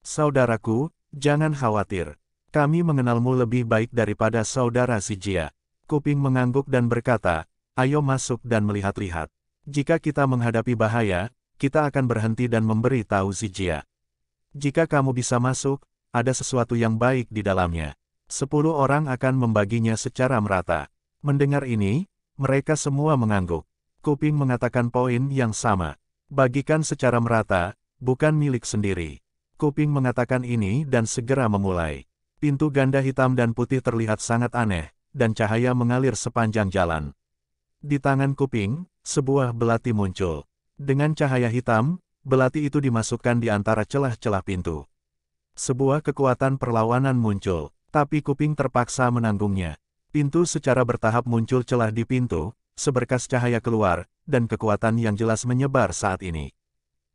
A: Saudaraku, jangan khawatir. Kami mengenalmu lebih baik daripada saudara Sijia. Kuping mengangguk dan berkata, ayo masuk dan melihat-lihat. Jika kita menghadapi bahaya, kita akan berhenti dan memberi tahu Sijia. Jika kamu bisa masuk, ada sesuatu yang baik di dalamnya. Sepuluh orang akan membaginya secara merata. Mendengar ini, mereka semua mengangguk. Kuping mengatakan poin yang sama. Bagikan secara merata, bukan milik sendiri. Kuping mengatakan ini dan segera memulai. Pintu ganda hitam dan putih terlihat sangat aneh, dan cahaya mengalir sepanjang jalan. Di tangan kuping, sebuah belati muncul. Dengan cahaya hitam, belati itu dimasukkan di antara celah-celah pintu. Sebuah kekuatan perlawanan muncul. Tapi kuping terpaksa menanggungnya. Pintu secara bertahap muncul celah di pintu, seberkas cahaya keluar, dan kekuatan yang jelas menyebar saat ini.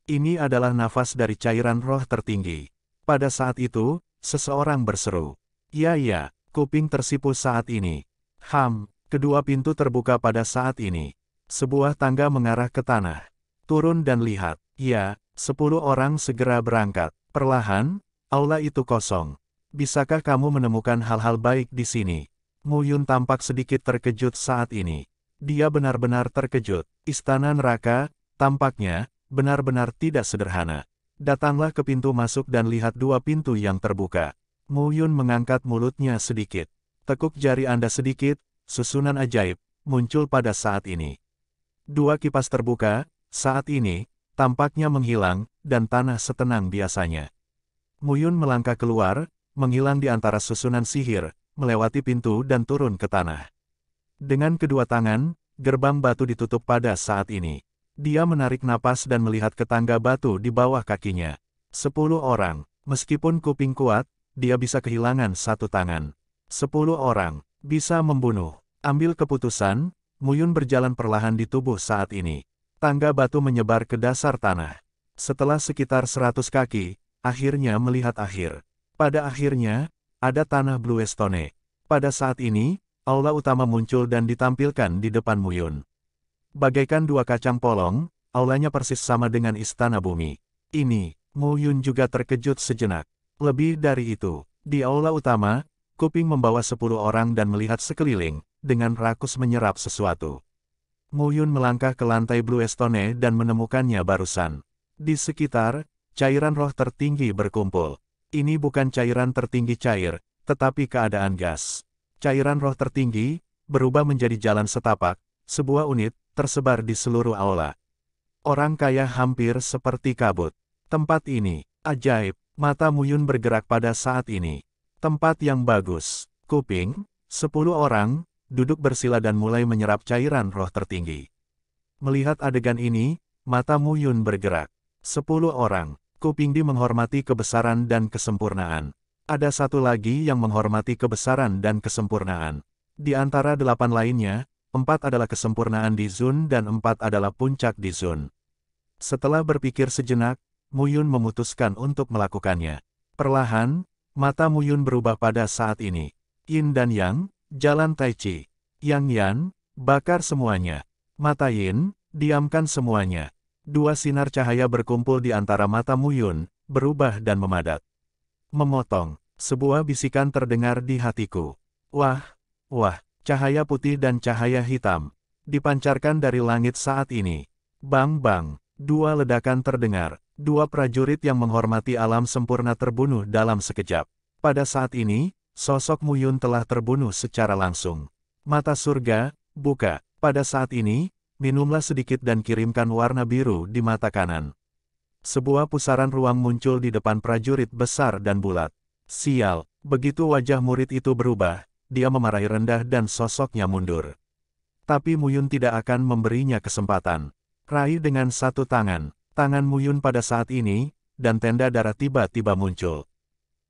A: Ini adalah nafas dari cairan roh tertinggi. Pada saat itu, seseorang berseru. Ya ya, kuping tersipu saat ini. Ham, kedua pintu terbuka pada saat ini. Sebuah tangga mengarah ke tanah. Turun dan lihat. Ya, sepuluh orang segera berangkat. Perlahan, aula itu kosong. Bisakah kamu menemukan hal-hal baik di sini? Mu Yun tampak sedikit terkejut saat ini. Dia benar-benar terkejut. Istana neraka, tampaknya, benar-benar tidak sederhana. Datanglah ke pintu masuk dan lihat dua pintu yang terbuka. Mu Yun mengangkat mulutnya sedikit. Tekuk jari Anda sedikit, susunan ajaib, muncul pada saat ini. Dua kipas terbuka, saat ini, tampaknya menghilang, dan tanah setenang biasanya. Mu melangkah keluar, menghilang di antara susunan sihir, melewati pintu dan turun ke tanah. Dengan kedua tangan, gerbang batu ditutup pada saat ini. Dia menarik napas dan melihat ke tangga batu di bawah kakinya. Sepuluh orang, meskipun kuping kuat, dia bisa kehilangan satu tangan. Sepuluh orang, bisa membunuh. Ambil keputusan, Muyun berjalan perlahan di tubuh saat ini. Tangga batu menyebar ke dasar tanah. Setelah sekitar seratus kaki, akhirnya melihat akhir. Pada akhirnya, ada tanah Bluestone. Pada saat ini, aula utama muncul dan ditampilkan di depan Muyun. Bagaikan dua kacang polong, aulanya persis sama dengan istana bumi. Ini, Muyun juga terkejut sejenak. Lebih dari itu, di aula utama, Kuping membawa sepuluh orang dan melihat sekeliling, dengan rakus menyerap sesuatu. Muyun melangkah ke lantai Bluestone dan menemukannya barusan. Di sekitar, cairan roh tertinggi berkumpul. Ini bukan cairan tertinggi cair, tetapi keadaan gas. Cairan roh tertinggi, berubah menjadi jalan setapak, sebuah unit, tersebar di seluruh aula. Orang kaya hampir seperti kabut. Tempat ini, ajaib, mata Muyun bergerak pada saat ini. Tempat yang bagus, kuping, sepuluh orang, duduk bersila dan mulai menyerap cairan roh tertinggi. Melihat adegan ini, mata Muyun bergerak. Sepuluh orang, Kupingdi menghormati kebesaran dan kesempurnaan. Ada satu lagi yang menghormati kebesaran dan kesempurnaan. Di antara delapan lainnya, empat adalah kesempurnaan di Zun dan empat adalah puncak di Zun. Setelah berpikir sejenak, Muyun memutuskan untuk melakukannya. Perlahan, mata Muyun berubah pada saat ini. Yin dan Yang, jalan Tai Chi. Yang Yan, bakar semuanya. Mata Yin, diamkan semuanya dua sinar cahaya berkumpul di antara mata Muyun, berubah dan memadat. Memotong, sebuah bisikan terdengar di hatiku. Wah, wah, cahaya putih dan cahaya hitam, dipancarkan dari langit saat ini. Bang bang, dua ledakan terdengar, dua prajurit yang menghormati alam sempurna terbunuh dalam sekejap. Pada saat ini, sosok Muyun telah terbunuh secara langsung. Mata surga, buka. Pada saat ini, minumlah sedikit dan kirimkan warna biru di mata kanan. Sebuah pusaran ruang muncul di depan prajurit besar dan bulat. Sial, begitu wajah murid itu berubah, dia memarahi rendah dan sosoknya mundur. Tapi Muyun tidak akan memberinya kesempatan. Raih dengan satu tangan, tangan Muyun pada saat ini, dan tenda darah tiba-tiba muncul.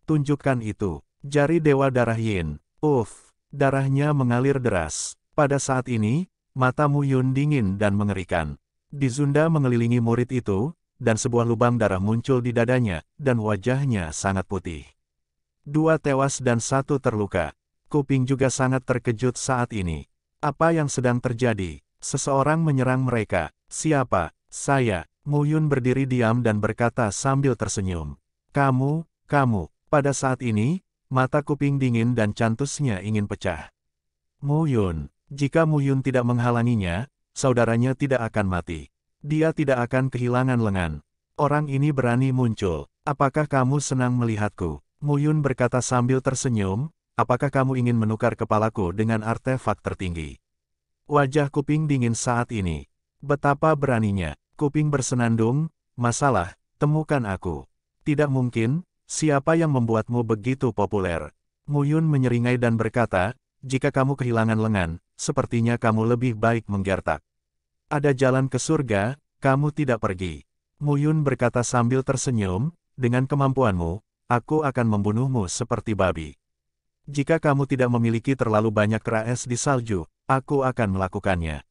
A: Tunjukkan itu, jari Dewa Darah Yin. Uff, darahnya mengalir deras. Pada saat ini, Mata Mu Yun dingin dan mengerikan. Di Dizunda mengelilingi murid itu, dan sebuah lubang darah muncul di dadanya, dan wajahnya sangat putih. Dua tewas dan satu terluka. Kuping juga sangat terkejut saat ini. Apa yang sedang terjadi? Seseorang menyerang mereka. Siapa? Saya. Mu berdiri diam dan berkata sambil tersenyum. Kamu, kamu. Pada saat ini, mata kuping dingin dan cantusnya ingin pecah. Mu jika Muhyun tidak menghalanginya, saudaranya tidak akan mati. Dia tidak akan kehilangan lengan. Orang ini berani muncul. Apakah kamu senang melihatku? Muhyun berkata sambil tersenyum, apakah kamu ingin menukar kepalaku dengan artefak tertinggi? Wajah kuping dingin saat ini. Betapa beraninya. Kuping bersenandung, masalah, temukan aku. Tidak mungkin, siapa yang membuatmu begitu populer? Muyun menyeringai dan berkata, jika kamu kehilangan lengan, sepertinya kamu lebih baik menggertak. Ada jalan ke surga, kamu tidak pergi. Muyun berkata sambil tersenyum, dengan kemampuanmu, aku akan membunuhmu seperti babi. Jika kamu tidak memiliki terlalu banyak keras di salju, aku akan melakukannya.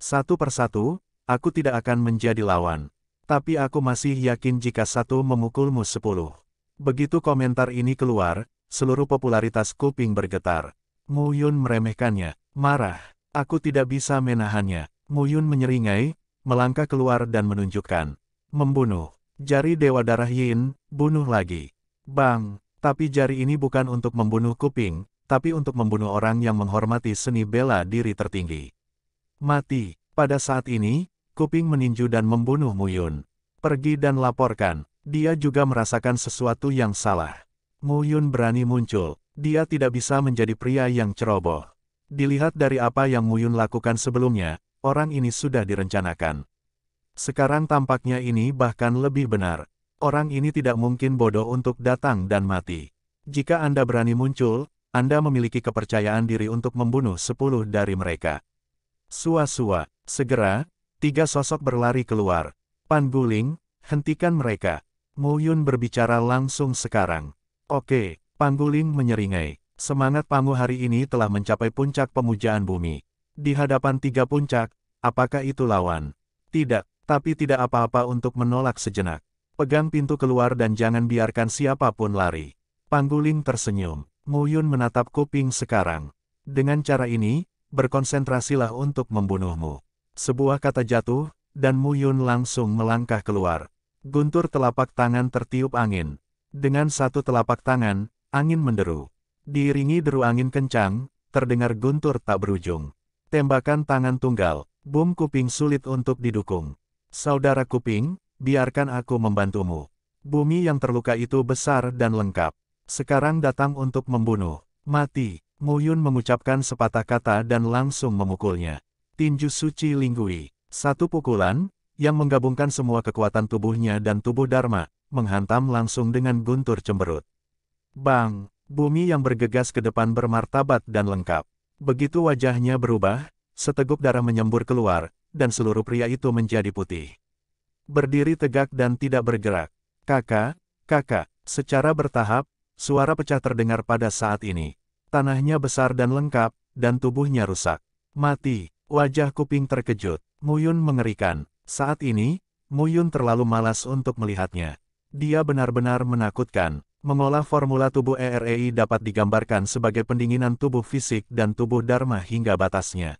A: Satu persatu, aku tidak akan menjadi lawan. Tapi aku masih yakin jika satu memukulmu sepuluh. Begitu komentar ini keluar, seluruh popularitas kuping bergetar. Mu Yun meremehkannya, Marah, aku tidak bisa menahannya. Muyun menyeringai, melangkah keluar dan menunjukkan. Membunuh. Jari Dewa Darah Yin, bunuh lagi. Bang, tapi jari ini bukan untuk membunuh kuping, tapi untuk membunuh orang yang menghormati seni bela diri tertinggi. Mati. Pada saat ini, kuping meninju dan membunuh Muyun. Pergi dan laporkan. Dia juga merasakan sesuatu yang salah. Muyun berani muncul. Dia tidak bisa menjadi pria yang ceroboh. Dilihat dari apa yang Muyun lakukan sebelumnya, orang ini sudah direncanakan. Sekarang tampaknya ini bahkan lebih benar. Orang ini tidak mungkin bodoh untuk datang dan mati. Jika Anda berani muncul, Anda memiliki kepercayaan diri untuk membunuh sepuluh dari mereka. Sua-sua, segera, tiga sosok berlari keluar. Pan Guling, hentikan mereka. Mu Yun berbicara langsung sekarang. Oke, Pan Guling menyeringai. Semangat Pangu hari ini telah mencapai puncak pemujaan bumi. Di hadapan tiga puncak, apakah itu lawan? Tidak, tapi tidak apa-apa untuk menolak sejenak. Pegang pintu keluar dan jangan biarkan siapapun lari. Pangguling tersenyum. Mu Yun menatap kuping sekarang. Dengan cara ini, berkonsentrasilah untuk membunuhmu. Sebuah kata jatuh, dan Mu Yun langsung melangkah keluar. Guntur telapak tangan tertiup angin. Dengan satu telapak tangan, angin menderu. Diiringi deru angin kencang, terdengar guntur tak berujung. Tembakan tangan tunggal, bom kuping sulit untuk didukung. Saudara kuping, biarkan aku membantumu. Bumi yang terluka itu besar dan lengkap. Sekarang datang untuk membunuh. Mati, Muyun mengucapkan sepatah kata dan langsung memukulnya. Tinju suci linggui. Satu pukulan, yang menggabungkan semua kekuatan tubuhnya dan tubuh Dharma, menghantam langsung dengan guntur cemberut. Bang! Bumi yang bergegas ke depan bermartabat dan lengkap. Begitu wajahnya berubah, seteguk darah menyembur keluar, dan seluruh pria itu menjadi putih. Berdiri tegak dan tidak bergerak. Kakak, kakak, secara bertahap, suara pecah terdengar pada saat ini. Tanahnya besar dan lengkap, dan tubuhnya rusak. Mati, wajah kuping terkejut. Muyun mengerikan. Saat ini, Muyun terlalu malas untuk melihatnya. Dia benar-benar menakutkan. Mengolah formula tubuh EREI dapat digambarkan sebagai pendinginan tubuh fisik dan tubuh Dharma hingga batasnya.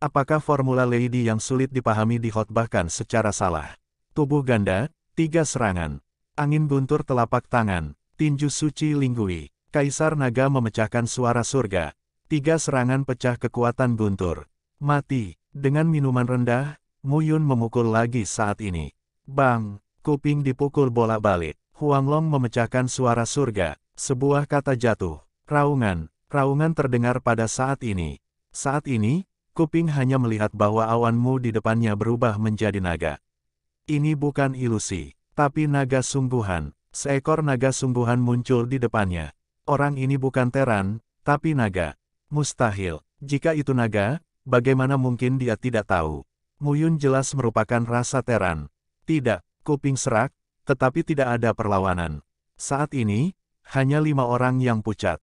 A: Apakah formula Lady yang sulit dipahami dihotbahkan secara salah? Tubuh ganda, tiga serangan. Angin buntur telapak tangan, tinju suci linggui. Kaisar naga memecahkan suara surga. Tiga serangan pecah kekuatan buntur, Mati, dengan minuman rendah, Muyun memukul lagi saat ini. Bang, kuping dipukul bola balik. Huanglong memecahkan suara surga, sebuah kata jatuh, raungan, raungan terdengar pada saat ini. Saat ini, Kuping hanya melihat bahwa awanmu di depannya berubah menjadi naga. Ini bukan ilusi, tapi naga sungguhan. Seekor naga sungguhan muncul di depannya. Orang ini bukan Teran, tapi naga. Mustahil. Jika itu naga, bagaimana mungkin dia tidak tahu? Muyun jelas merupakan rasa Teran. Tidak, kuping serak, tetapi tidak ada perlawanan. Saat ini, hanya lima orang yang pucat.